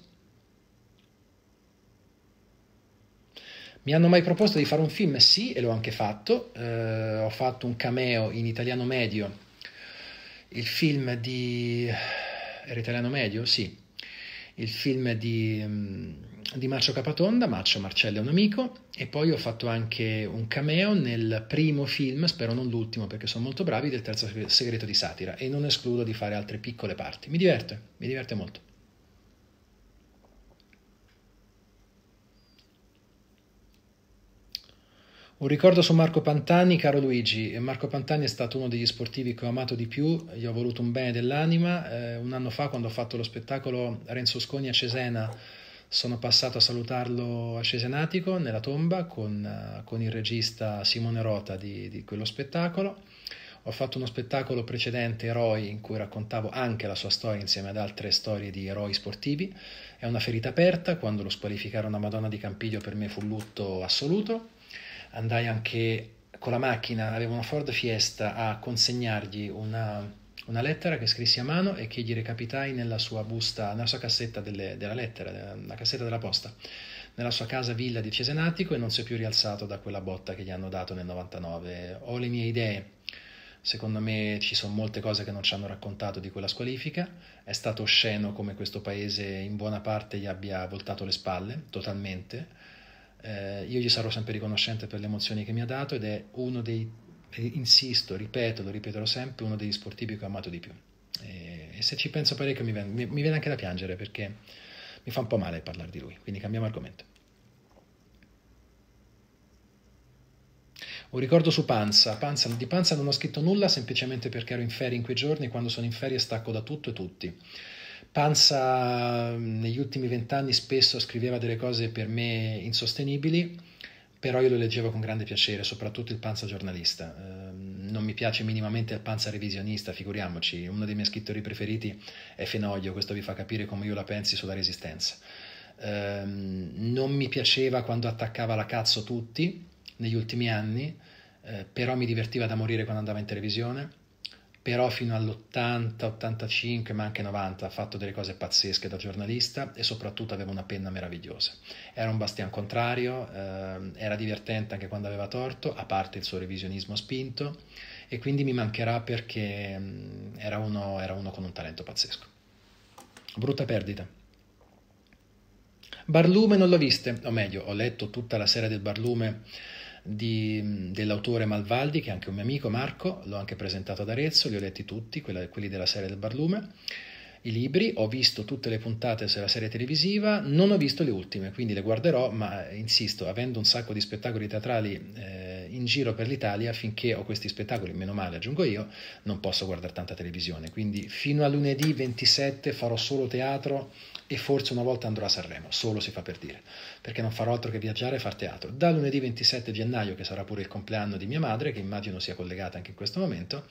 Mi hanno mai proposto di fare un film? Sì, e l'ho anche fatto. Eh, ho fatto un cameo in italiano medio. Il film di... Era italiano medio? Sì. Il film di... Mm, di Marcio Capatonda, Marcio Marcello è un amico, e poi ho fatto anche un cameo nel primo film, spero non l'ultimo perché sono molto bravi, del terzo segreto di satira e non escludo di fare altre piccole parti. Mi diverte, mi diverte molto. Un ricordo su Marco Pantani, caro Luigi. Marco Pantani è stato uno degli sportivi che ho amato di più, gli ho voluto un bene dell'anima. Eh, un anno fa, quando ho fatto lo spettacolo Renzo Scogni a Cesena, sono passato a salutarlo a Cesenatico, nella tomba, con, eh, con il regista Simone Rota di, di quello spettacolo. Ho fatto uno spettacolo precedente, Eroi, in cui raccontavo anche la sua storia insieme ad altre storie di eroi sportivi. È una ferita aperta, quando lo squalificarono a Madonna di Campiglio per me fu un lutto assoluto. Andai anche con la macchina, avevo una Ford Fiesta, a consegnargli una, una lettera che scrissi a mano e che gli recapitai nella sua busta, nella sua cassetta delle, della lettera, nella cassetta della posta, nella sua casa villa di Cesenatico e non si è più rialzato da quella botta che gli hanno dato nel 99. Ho le mie idee, secondo me ci sono molte cose che non ci hanno raccontato di quella squalifica, è stato osceno come questo paese in buona parte gli abbia voltato le spalle, totalmente, eh, io gli sarò sempre riconoscente per le emozioni che mi ha dato ed è uno dei eh, insisto, ripeto, lo ripeterò sempre, uno degli sportivi che ho amato di più. E, e se ci penso parecchio mi viene, mi, mi viene, anche da piangere perché mi fa un po' male parlare di lui, quindi cambiamo argomento. Un ricordo su Panza. Panza. Di Panza non ho scritto nulla semplicemente perché ero in ferie in quei giorni, quando sono in ferie stacco da tutto e tutti. Panza negli ultimi vent'anni spesso scriveva delle cose per me insostenibili, però io lo leggevo con grande piacere, soprattutto il panza giornalista. Ehm, non mi piace minimamente il panza revisionista, figuriamoci, uno dei miei scrittori preferiti è Fenoglio, questo vi fa capire come io la pensi sulla resistenza. Ehm, non mi piaceva quando attaccava la cazzo tutti negli ultimi anni, eh, però mi divertiva da morire quando andava in televisione però fino all'80, 85, ma anche 90 ha fatto delle cose pazzesche da giornalista e soprattutto aveva una penna meravigliosa. Era un bastian contrario, eh, era divertente anche quando aveva torto, a parte il suo revisionismo spinto, e quindi mi mancherà perché mm, era uno, era uno con un talento pazzesco. Brutta perdita. Barlume non l'ho viste, o meglio, ho letto tutta la serie del Barlume di, dell'autore Malvaldi, che è anche un mio amico Marco, l'ho anche presentato ad Arezzo, li ho letti tutti, quella, quelli della serie del Barlume, i libri, ho visto tutte le puntate della serie televisiva, non ho visto le ultime, quindi le guarderò, ma eh, insisto, avendo un sacco di spettacoli teatrali... Eh, in giro per l'Italia finché ho questi spettacoli, meno male aggiungo io, non posso guardare tanta televisione, quindi fino a lunedì 27 farò solo teatro e forse una volta andrò a Sanremo, solo si fa per dire, perché non farò altro che viaggiare e far teatro. Da lunedì 27 gennaio, che sarà pure il compleanno di mia madre, che immagino sia collegata anche in questo momento,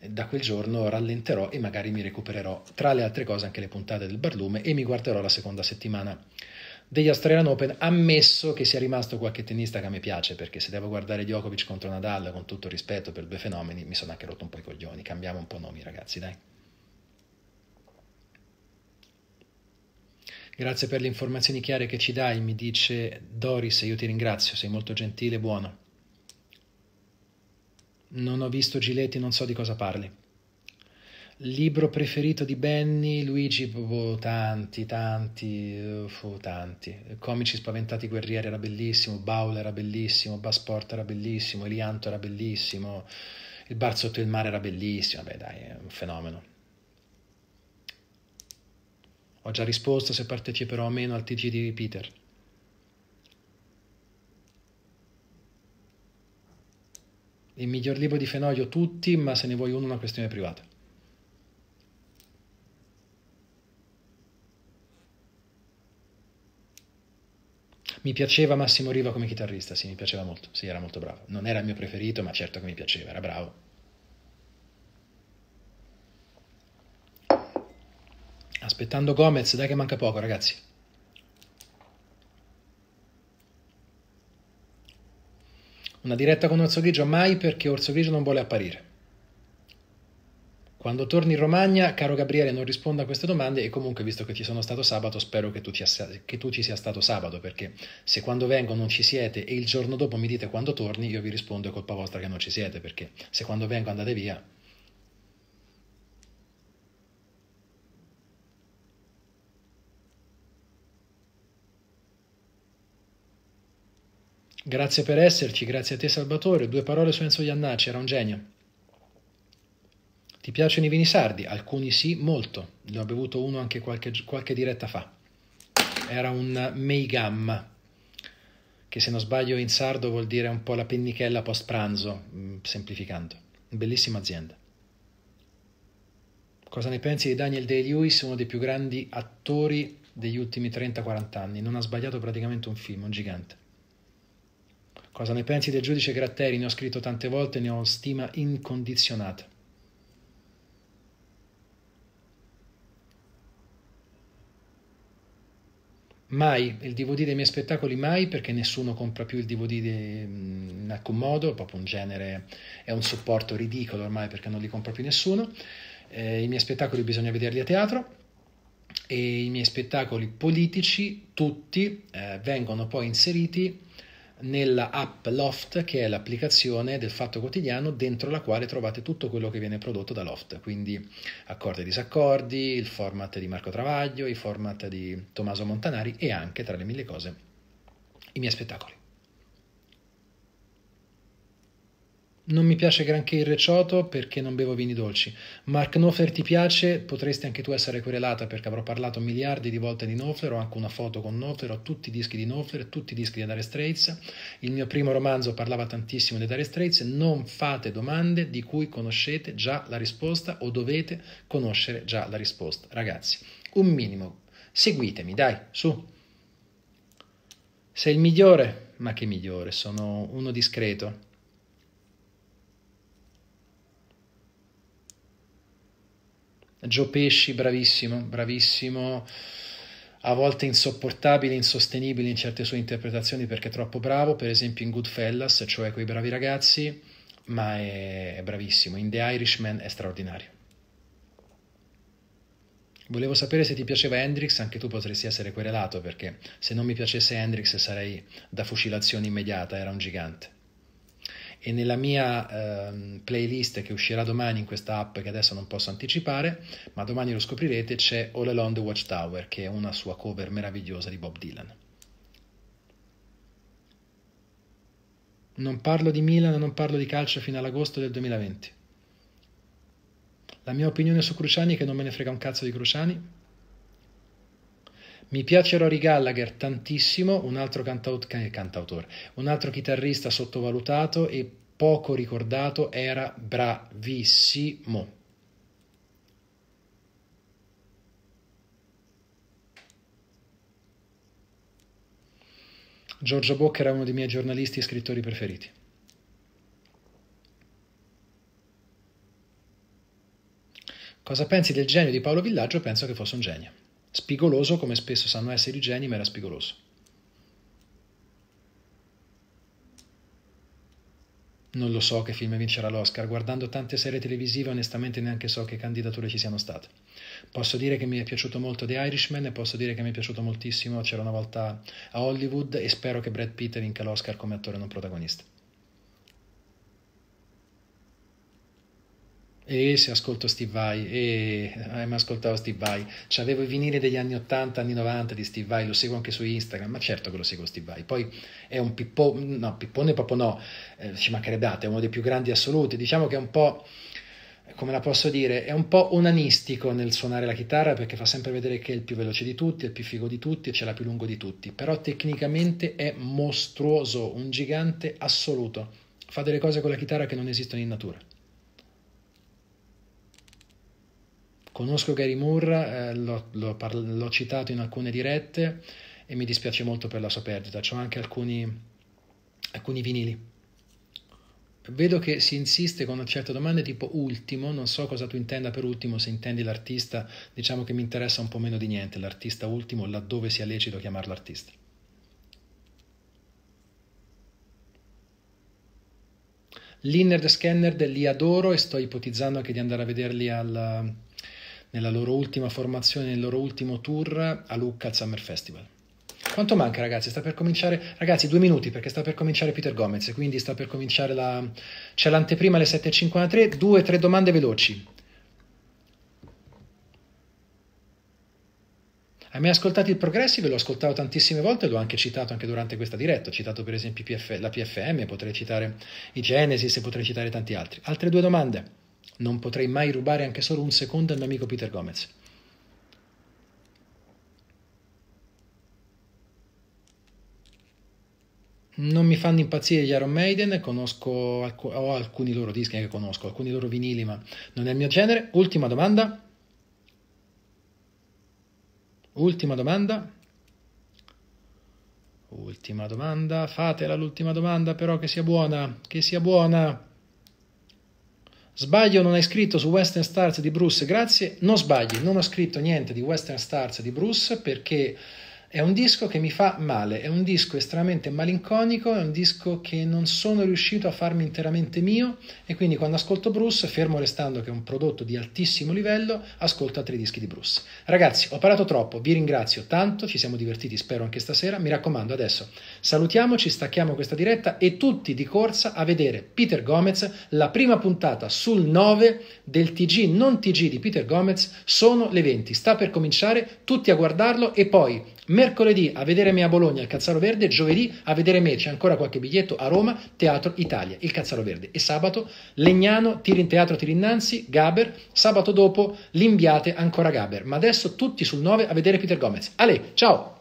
da quel giorno rallenterò e magari mi recupererò tra le altre cose anche le puntate del Barlume e mi guarderò la seconda settimana degli Australian Open, ammesso che sia rimasto qualche tennista che a me piace, perché se devo guardare Djokovic contro Nadal, con tutto rispetto per due fenomeni, mi sono anche rotto un po' i coglioni, cambiamo un po' nomi ragazzi, dai. Grazie per le informazioni chiare che ci dai, mi dice Doris, io ti ringrazio, sei molto gentile e buono. Non ho visto Giletti, non so di cosa parli. Libro preferito di Benny, Luigi, boh, tanti, tanti, eh, fu tanti. Comici Spaventati Guerrieri era bellissimo, Baula era bellissimo, Basport era bellissimo, Elianto era bellissimo, Il bar sotto il mare era bellissimo, beh dai, è un fenomeno. Ho già risposto se parteciperò o meno al TG di Peter. Il miglior libro di Fenoglio tutti, ma se ne vuoi uno è una questione privata. Mi piaceva Massimo Riva come chitarrista, sì, mi piaceva molto, sì, era molto bravo. Non era il mio preferito, ma certo che mi piaceva, era bravo. Aspettando Gomez, dai che manca poco, ragazzi. Una diretta con Orso Grigio mai perché Orso Grigio non vuole apparire. Quando torni in Romagna, caro Gabriele, non rispondo a queste domande e comunque, visto che ci sono stato sabato, spero che tu, ti che tu ci sia stato sabato, perché se quando vengo non ci siete e il giorno dopo mi dite quando torni, io vi rispondo è colpa vostra che non ci siete, perché se quando vengo andate via, Grazie per esserci, grazie a te Salvatore. Due parole su Enzo Iannacci, era un genio. Ti piacciono i vini sardi? Alcuni sì, molto. Ne ho bevuto uno anche qualche, qualche diretta fa. Era un Meigam, che se non sbaglio in sardo vuol dire un po' la pennichella post pranzo, mm, semplificando. Bellissima azienda. Cosa ne pensi di Daniel Day-Lewis, uno dei più grandi attori degli ultimi 30-40 anni? Non ha sbagliato praticamente un film, un gigante. Cosa ne pensi del giudice Gratteri? Ne ho scritto tante volte, ne ho stima incondizionata. Mai, il DVD dei miei spettacoli mai, perché nessuno compra più il DVD in alcun modo, è proprio un genere, è un supporto ridicolo ormai perché non li compra più nessuno. Eh, I miei spettacoli bisogna vederli a teatro e i miei spettacoli politici, tutti, eh, vengono poi inseriti nella app Loft, che è l'applicazione del Fatto Quotidiano dentro la quale trovate tutto quello che viene prodotto da Loft, quindi accordi e disaccordi, il format di Marco Travaglio, i format di Tommaso Montanari e anche, tra le mille cose, i miei spettacoli. Non mi piace granché il recioto perché non bevo vini dolci. Mark Knopfler ti piace? Potresti anche tu essere querelata perché avrò parlato miliardi di volte di Knopfler, ho anche una foto con Knopfler, ho tutti i dischi di Knopfler, tutti i dischi di Dare Straits. Il mio primo romanzo parlava tantissimo di Dare Straits. Non fate domande di cui conoscete già la risposta o dovete conoscere già la risposta. Ragazzi, un minimo. Seguitemi, dai, su. Sei il migliore? Ma che migliore, sono uno discreto. Joe Pesci, bravissimo, bravissimo, a volte insopportabile, insostenibile in certe sue interpretazioni perché è troppo bravo, per esempio in Goodfellas, cioè quei bravi ragazzi, ma è, è bravissimo. In The Irishman è straordinario. Volevo sapere se ti piaceva Hendrix, anche tu potresti essere querelato perché se non mi piacesse Hendrix sarei da fucilazione immediata, era un gigante e nella mia eh, playlist che uscirà domani in questa app che adesso non posso anticipare, ma domani lo scoprirete, c'è All Along the Watchtower che è una sua cover meravigliosa di Bob Dylan. Non parlo di Milan, non parlo di calcio fino all'agosto del 2020. La mia opinione su Cruciani è che non me ne frega un cazzo di Cruciani, mi piace Rory Gallagher tantissimo, un altro cantaut- eh, cantautore, un altro chitarrista sottovalutato e poco ricordato era bravissimo. Giorgio Bocca era uno dei miei giornalisti e scrittori preferiti. Cosa pensi del genio di Paolo Villaggio? Penso che fosse un genio. Spigoloso, come spesso sanno essere i geni, ma era spigoloso. Non lo so che film vincerà l'Oscar, guardando tante serie televisive onestamente neanche so che candidature ci siano state. Posso dire che mi è piaciuto molto The Irishman e posso dire che mi è piaciuto moltissimo C'era una volta a Hollywood e spero che Brad Pitt vinca l'Oscar come attore non protagonista. e se ascolto Steve Vai e eh, mi ascoltavo Steve Vai c'avevo i vinili degli anni 80 anni 90 di Steve Vai lo seguo anche su Instagram ma certo che lo seguo Steve Vai poi è un pippone no pippone proprio no eh, ci mancherebbe altro è uno dei più grandi assoluti diciamo che è un po' come la posso dire, è un po' onanistico nel suonare la chitarra perché fa sempre vedere che è il più veloce di tutti, è il più figo di tutti e ce l'ha più lungo di tutti, però tecnicamente è mostruoso, un gigante assoluto, fa delle cose con la chitarra che non esistono in natura. Conosco Gary Moore, eh, l'ho citato in alcune dirette e mi dispiace molto per la sua perdita. Ho anche alcuni, alcuni vinili. Vedo che si insiste con certe domande tipo ultimo, non so cosa tu intenda per ultimo, se intendi l'artista, diciamo che mi interessa un po' meno di niente l'artista ultimo, laddove sia lecito chiamarlo artista. L'inner the scanner li adoro e sto ipotizzando anche di andare a vederli al, nella loro ultima formazione, nel loro ultimo tour a Lucca al Summer Festival. Quanto manca ragazzi? Sta per cominciare, ragazzi due minuti perché sta per cominciare Peter Gomez, quindi sta per cominciare la... c'è l'anteprima alle 7.53, due, tre domande veloci. Hai mai ascoltato il Ve L'ho ascoltato tantissime volte, l'ho anche citato anche durante questa diretta. Ho citato per esempio PF, la PFM, potrei citare i Genesis e potrei citare tanti altri. Altre due domande? non potrei mai rubare anche solo un secondo al mio amico Peter Gomez. Non mi fanno impazzire gli Iron Maiden, conosco, ho alcuni loro dischi che conosco, alcuni loro vinili, ma non è il mio genere. Ultima domanda. Ultima domanda. Ultima domanda. Fatela l'ultima domanda, però che sia buona, che sia buona. Sbaglio, non hai scritto su Western Stars di Bruce, grazie. Non sbagli, non ho scritto niente di Western Stars di Bruce perché è un disco che mi fa male, è un disco estremamente malinconico, è un disco che non sono riuscito a farmi interamente mio e quindi quando ascolto Bruce, fermo restando che è un prodotto di altissimo livello, ascolto altri dischi di Bruce. Ragazzi, ho parlato troppo, vi ringrazio tanto, ci siamo divertiti spero anche stasera, mi raccomando adesso salutiamoci, stacchiamo questa diretta e tutti di corsa a vedere Peter Gomez, la prima puntata sul 9 del TG, non TG di Peter Gomez, sono le 20, sta per cominciare, tutti a guardarlo e poi Mercoledì a vedere me a Bologna al Cazzaro Verde, giovedì a vedere me, c'è ancora qualche biglietto a Roma, Teatro Italia, il Cazzaro Verde. E sabato Legnano, Tiri in Teatro, Tiri innanzi, Gaber, sabato dopo Limbiate, ancora Gaber. Ma adesso tutti sul 9 a vedere Peter Gomez. Ale, ciao!